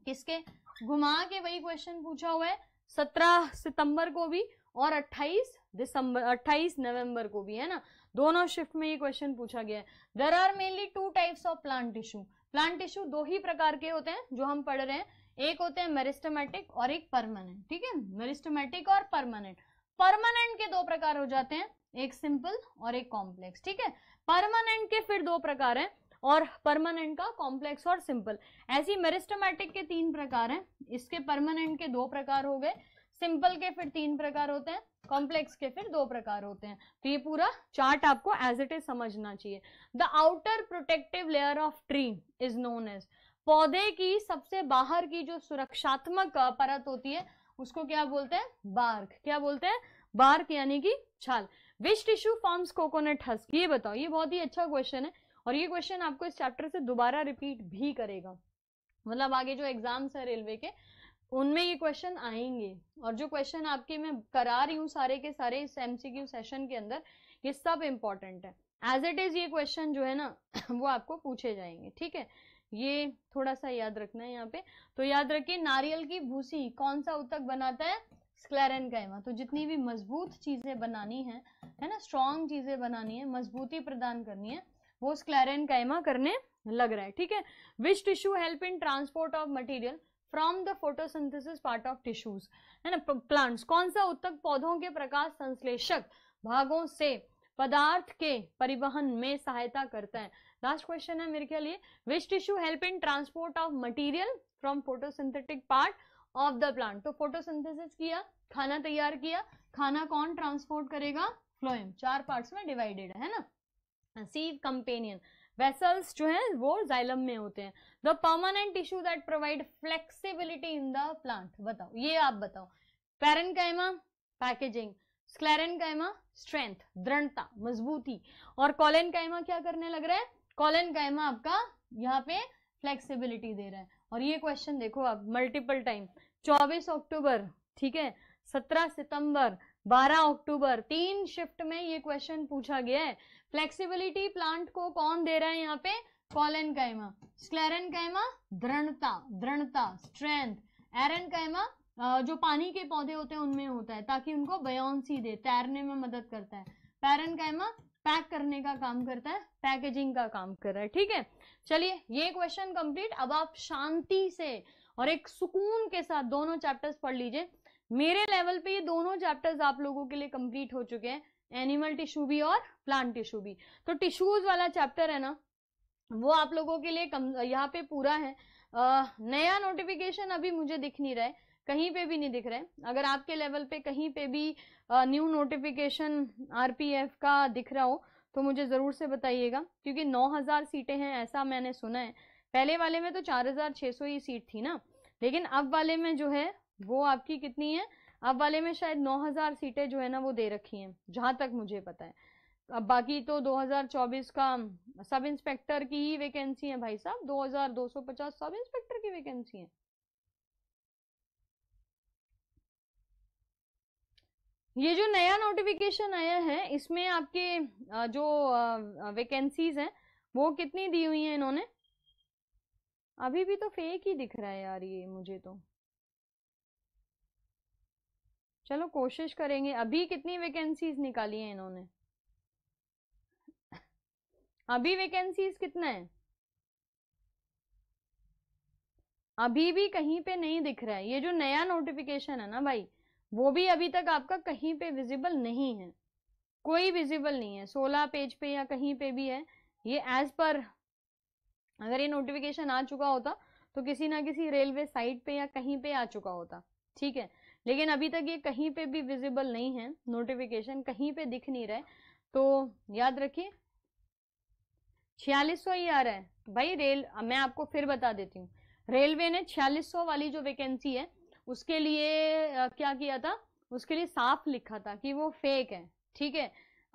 किसके घुमा के वही क्वेश्चन पूछा हुआ है 17 सितंबर को भी और 28 दिसंबर 28 नवंबर को भी है ना दोनों शिफ्ट में ये क्वेश्चन पूछा गया है there are mainly two types of plant tissue plant tissue दो ही प्रकार के होते हैं जो हम पढ़ रहे हैं एक होते हैं मेरिस्टमेटिक और एक परमानेंट ठीक है मेरिस्टमेटिक और परमानेंट परमानेंट के दो प्रकार हो जाते हैं एक सिंपल और एक कॉम्प्लेक्स ठीक है परमानेंट के फिर दो प्रकार हैं और परमानेंट का कॉम्प्लेक्स और सिंपल ऐसी मेरिस्टोमेटिक के तीन प्रकार हैं इसके परमानेंट के दो प्रकार हो गए सिंपल के फिर तीन प्रकार होते हैं कॉम्प्लेक्स के फिर दो प्रकार होते हैं तो ये पूरा चार्ट आपको एज इट इज समझना चाहिए the outer protective layer of tree is known as पौधे की सबसे बाहर की जो सुरक्षात्मक परत होती है उसको क्या बोलते हैं बार्क क्या बोलते हैं बार्क यानी कि छाल which tissue forms coconut husk ये बताओ ये बहुत ही अच्छा क्वेश्चन है और ये क्वेश्चन आपको इस चैप्टर से दोबारा रिपीट भी करेगा मतलब आगे जो एग्जाम्स है रेलवे के उनमें ये क्वेश्चन आएंगे और जो क्वेश्चन आपके मैं करा रही हूँ सारे के सारे इस एमसीक्यू सेशन के अंदर ये सब इम्पॉर्टेंट है एज इट इज ये क्वेश्चन जो है ना वो आपको पूछे जाएंगे ठीक है ये थोड़ा सा याद रखना है यहाँ पे तो याद रखिए नारियल की भूसी कौन सा उत्तक बनाता है स्क्लेरन कैमा तो जितनी भी मजबूत चीजें बनानी है है ना स्ट्रॉन्ग चीजें बनानी है मजबूती प्रदान करनी है वो स्क्लेरन कैमा करने लग रहा है ठीक है which tissue help in transport of material from the photosynthesis part of tissues है ना प्लांट्स कौन सा उत्तक पौधों के प्रकाश संश्लेषक भागों से पदार्थ के परिवहन में सहायता करता है लास्ट क्वेश्चन है मेरे के लिए which tissue help in transport of material from photosynthetic part of the plant तो फोटोसिंथेसिस किया खाना तैयार किया खाना कौन ट्रांसपोर्ट करेगा फ्लोएम चार पार्ट्स में डिवाइडेड है ना सीव कंपेनियन वेसल्स जो हैं वो जाइलम में होते हैं the permanent tissue that provide flexibility in the plant बताओ ये आप बताओ पैरन कैमा पैकेजिंग स्क्लेरन कैमा स्ट्रेंथ दृढ़ता मजबूती और कॉलेन कैमा क्या करने लग रहा है कॉलेन कैमा आपका यहाँ पे फ्लेक्सिबिलिटी दे रहा है और ये क्वेश्चन देखो आप मल्टीपल टाइम 24 अक्टूबर ठीक है 17 सितंबर 12 अक्टूबर तीन शिफ्ट में ये क्वेश्चन पूछा गया है फ्लेक्सिबिलिटी प्लांट को कौन दे रहा है यहाँ पे कॉलन कैमा स्क्लेरन कैमा दृढ़ता दृढ़ता स्ट्रेंथ एरन कैमा जो पानी के पौधे होते हैं उनमें होता है ताकि उनको बयोन्सी दे तैरने में मदद करता है पैरन कैमा पैक करने का काम करता है पैकेजिंग का काम कर रहा है ठीक है चलिए ये क्वेश्चन कंप्लीट अब आप शांति से और एक सुकून के साथ दोनों चैप्टर्स पढ़ लीजिए मेरे लेवल पे ये दोनों चैप्टर्स आप लोगों के लिए कंप्लीट हो चुके हैं एनिमल टिश्यू भी और प्लांट टिश्यू भी तो टिश्यूज वाला चैप्टर है ना वो आप लोगों के लिए कम यहाँ पे पूरा है आ, नया नोटिफिकेशन अभी मुझे दिख नहीं रहा है कहीं पे भी नहीं दिख रहा है अगर आपके लेवल पे कहीं पे भी न्यू नोटिफिकेशन आरपीएफ का दिख रहा हो तो मुझे ज़रूर से बताइएगा क्योंकि 9000 सीटें हैं ऐसा मैंने सुना है पहले वाले में तो 4600 ही सीट थी ना लेकिन अब वाले में जो है वो आपकी कितनी है अब वाले में शायद 9000 सीटें जो है ना वो दे रखी हैं जहाँ तक मुझे पता है अब बाकी तो 2024 का सब इंस्पेक्टर की ही वैकेंसी है भाई साहब 2250 सब इंस्पेक्टर की वैकेंसी है ये जो नया नोटिफिकेशन आया है इसमें आपके जो वैकेंसीज हैं वो कितनी दी हुई हैं इन्होंने अभी भी तो फेक ही दिख रहा है यार ये मुझे तो चलो कोशिश करेंगे अभी कितनी वैकेंसीज निकाली हैं इन्होंने अभी वैकेंसीज कितना है अभी भी कहीं पे नहीं दिख रहा है ये जो नया नोटिफिकेशन है ना भाई वो भी अभी तक आपका कहीं पे विजिबल नहीं है कोई विजिबल नहीं है सोलह पेज पे या कहीं पे भी है ये एज पर अगर ये नोटिफिकेशन आ चुका होता तो किसी ना किसी रेलवे साइट पे या कहीं पे आ चुका होता ठीक है लेकिन अभी तक ये कहीं पे भी विजिबल नहीं है नोटिफिकेशन कहीं पे दिख नहीं रहा है तो याद रखिए छियालीस सौ ही आ रहा है भाई रेल मैं आपको फिर बता देती हूँ रेलवे ने छियालीस सौ वाली जो वैकेंसी है उसके लिए क्या किया था उसके लिए साफ लिखा था कि वो फेक है ठीक है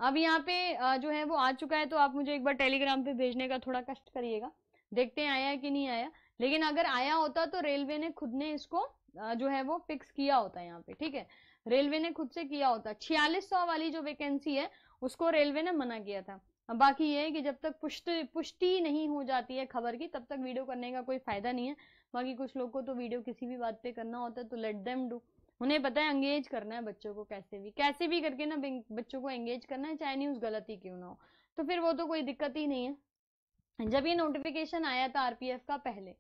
अब यहाँ पे जो है वो आ चुका है तो आप मुझे एक बार टेलीग्राम पे भेजने का थोड़ा कष्ट करिएगा देखते हैं आया कि नहीं आया लेकिन अगर आया होता तो रेलवे ने खुद ने इसको जो है वो फिक्स किया होता है यहाँ पे ठीक है रेलवे ने खुद से किया होता छियालीस सौ वाली जो वैकेंसी है उसको रेलवे ने मना किया था बाकी ये है कि जब तक पुष्ट पुष्टि नहीं हो जाती है खबर की तब तक वीडियो करने का कोई फायदा नहीं है बाकी कुछ लोग को तो वीडियो किसी भी बात पे करना होता है तो लेट देम डू उन्हें पता है एंगेज करना है बच्चों को कैसे भी कैसे भी करके ना बच्चों को एंगेज करना है चाहे न्यूज़ गलत ही क्यों ना हो तो फिर वो तो कोई दिक्कत ही नहीं है जब ये नोटिफिकेशन आया था आरपीएफ का पहले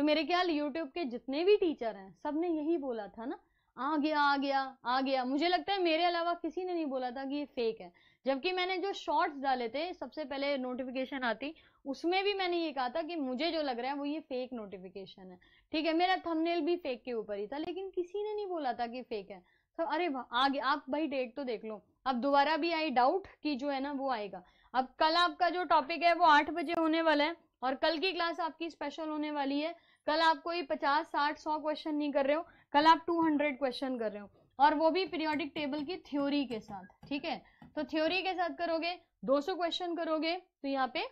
तो मेरे ख्याल यूट्यूब के जितने भी टीचर हैं सब ने यही बोला था ना आ गया आ गया आ गया मुझे लगता है मेरे अलावा किसी ने नहीं बोला था कि ये फेक है जबकि मैंने जो शॉर्ट्स डाले थे सबसे पहले नोटिफिकेशन आती उसमें भी मैंने ये कहा था कि मुझे जो लग रहा है वो ये फेक नोटिफिकेशन है ठीक है मेरा थंबनेल भी फेक के ऊपर ही था लेकिन किसी ने नहीं बोला था कि फेक है सब तो अरे आगे आप भाई डेट तो देख लो अब दोबारा भी आई डाउट की जो है ना वो आएगा अब कल आपका जो टॉपिक है वो आठ बजे होने वाला है और कल की क्लास आपकी स्पेशल होने वाली है कल आप कोई पचास साठ सौ क्वेश्चन नहीं कर रहे हो कल आप टू हंड्रेड क्वेश्चन कर रहे हो और वो भी पीरियोडिक टेबल की थ्योरी के साथ ठीक है तो थ्योरी के साथ करोगे 200 क्वेश्चन करोगे तो यहाँ पे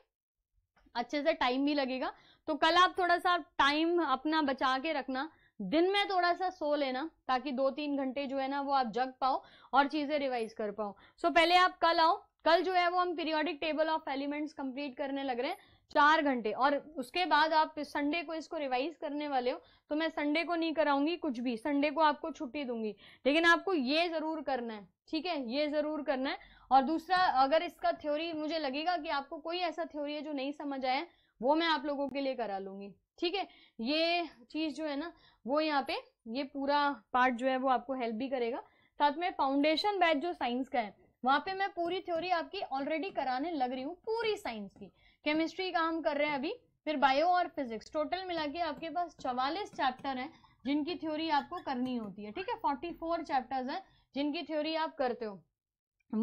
अच्छे से टाइम भी लगेगा तो कल आप थोड़ा सा टाइम अपना बचा के रखना दिन में थोड़ा सा सो लेना ताकि दो तीन घंटे जो है ना वो आप जग पाओ और चीजें रिवाइज कर पाओ सो so, पहले आप कल आओ कल जो है वो हम periodic table of elements complete करने लग रहे हैं चार घंटे और उसके बाद आप संडे को इसको रिवाइज करने वाले हो तो मैं संडे को नहीं कराऊंगी कुछ भी संडे को आपको छुट्टी दूंगी लेकिन आपको ये जरूर करना है ठीक है ये जरूर करना है और दूसरा अगर इसका थ्योरी मुझे लगेगा कि आपको कोई ऐसा थ्योरी है जो नहीं समझ आया वो मैं आप लोगों के लिए करा लूंगी ठीक है ये चीज जो है ना वो यहाँ पे ये पूरा पार्ट जो है वो आपको हेल्प भी करेगा साथ में फाउंडेशन बैच जो साइंस का है वहां पे मैं पूरी थ्योरी आपकी ऑलरेडी कराने लग रही हूँ पूरी साइंस की केमिस्ट्री का हम कर रहे हैं अभी फिर बायो और फिजिक्स टोटल मिला के आपके पास चवालीस चैप्टर हैं जिनकी थ्योरी आपको करनी होती है ठीक है फोर्टी फोर चैप्टर्स हैं जिनकी थ्योरी आप करते हो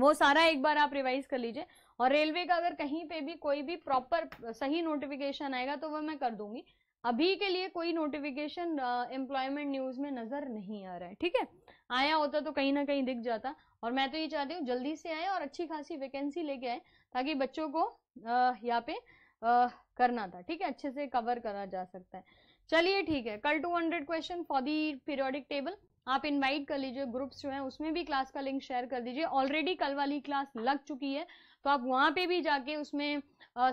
वो सारा एक बार आप रिवाइज कर लीजिए और रेलवे का अगर कहीं पे भी कोई भी प्रॉपर सही नोटिफिकेशन आएगा तो वह मैं कर दूंगी अभी के लिए कोई नोटिफिकेशन एम्प्लॉयमेंट न्यूज में नजर नहीं आ रहा है ठीक है आया होता तो कहीं ना कहीं दिख जाता और मैं तो ये चाहती हूँ जल्दी से आए और अच्छी खासी वैकेंसी लेके आए ताकि बच्चों को यहाँ पे आ, करना था ठीक है अच्छे से कवर करा जा सकता है चलिए ठीक है कल 200 question for the periodic table आप इनवाइट कर लीजिए ग्रुप्स जो हैं उसमें भी क्लास का लिंक शेयर कर दीजिए ऑलरेडी कल वाली क्लास लग चुकी है तो आप वहाँ पे भी जाके उसमें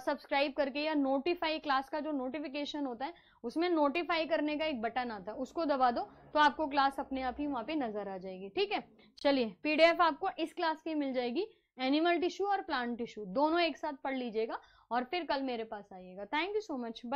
सब्सक्राइब करके या नोटिफाई क्लास का जो नोटिफिकेशन होता है उसमें नोटिफाई करने का एक बटन आता है उसको दबा दो तो आपको क्लास अपने आप ही वहाँ पे नजर आ जाएगी ठीक है चलिए पीडीएफ आपको इस क्लास की मिल जाएगी एनिमल टिश्यू और प्लांट टिश्यू दोनों एक साथ पढ़ लीजिएगा और फिर कल मेरे पास आइएगा थैंक यू सो मच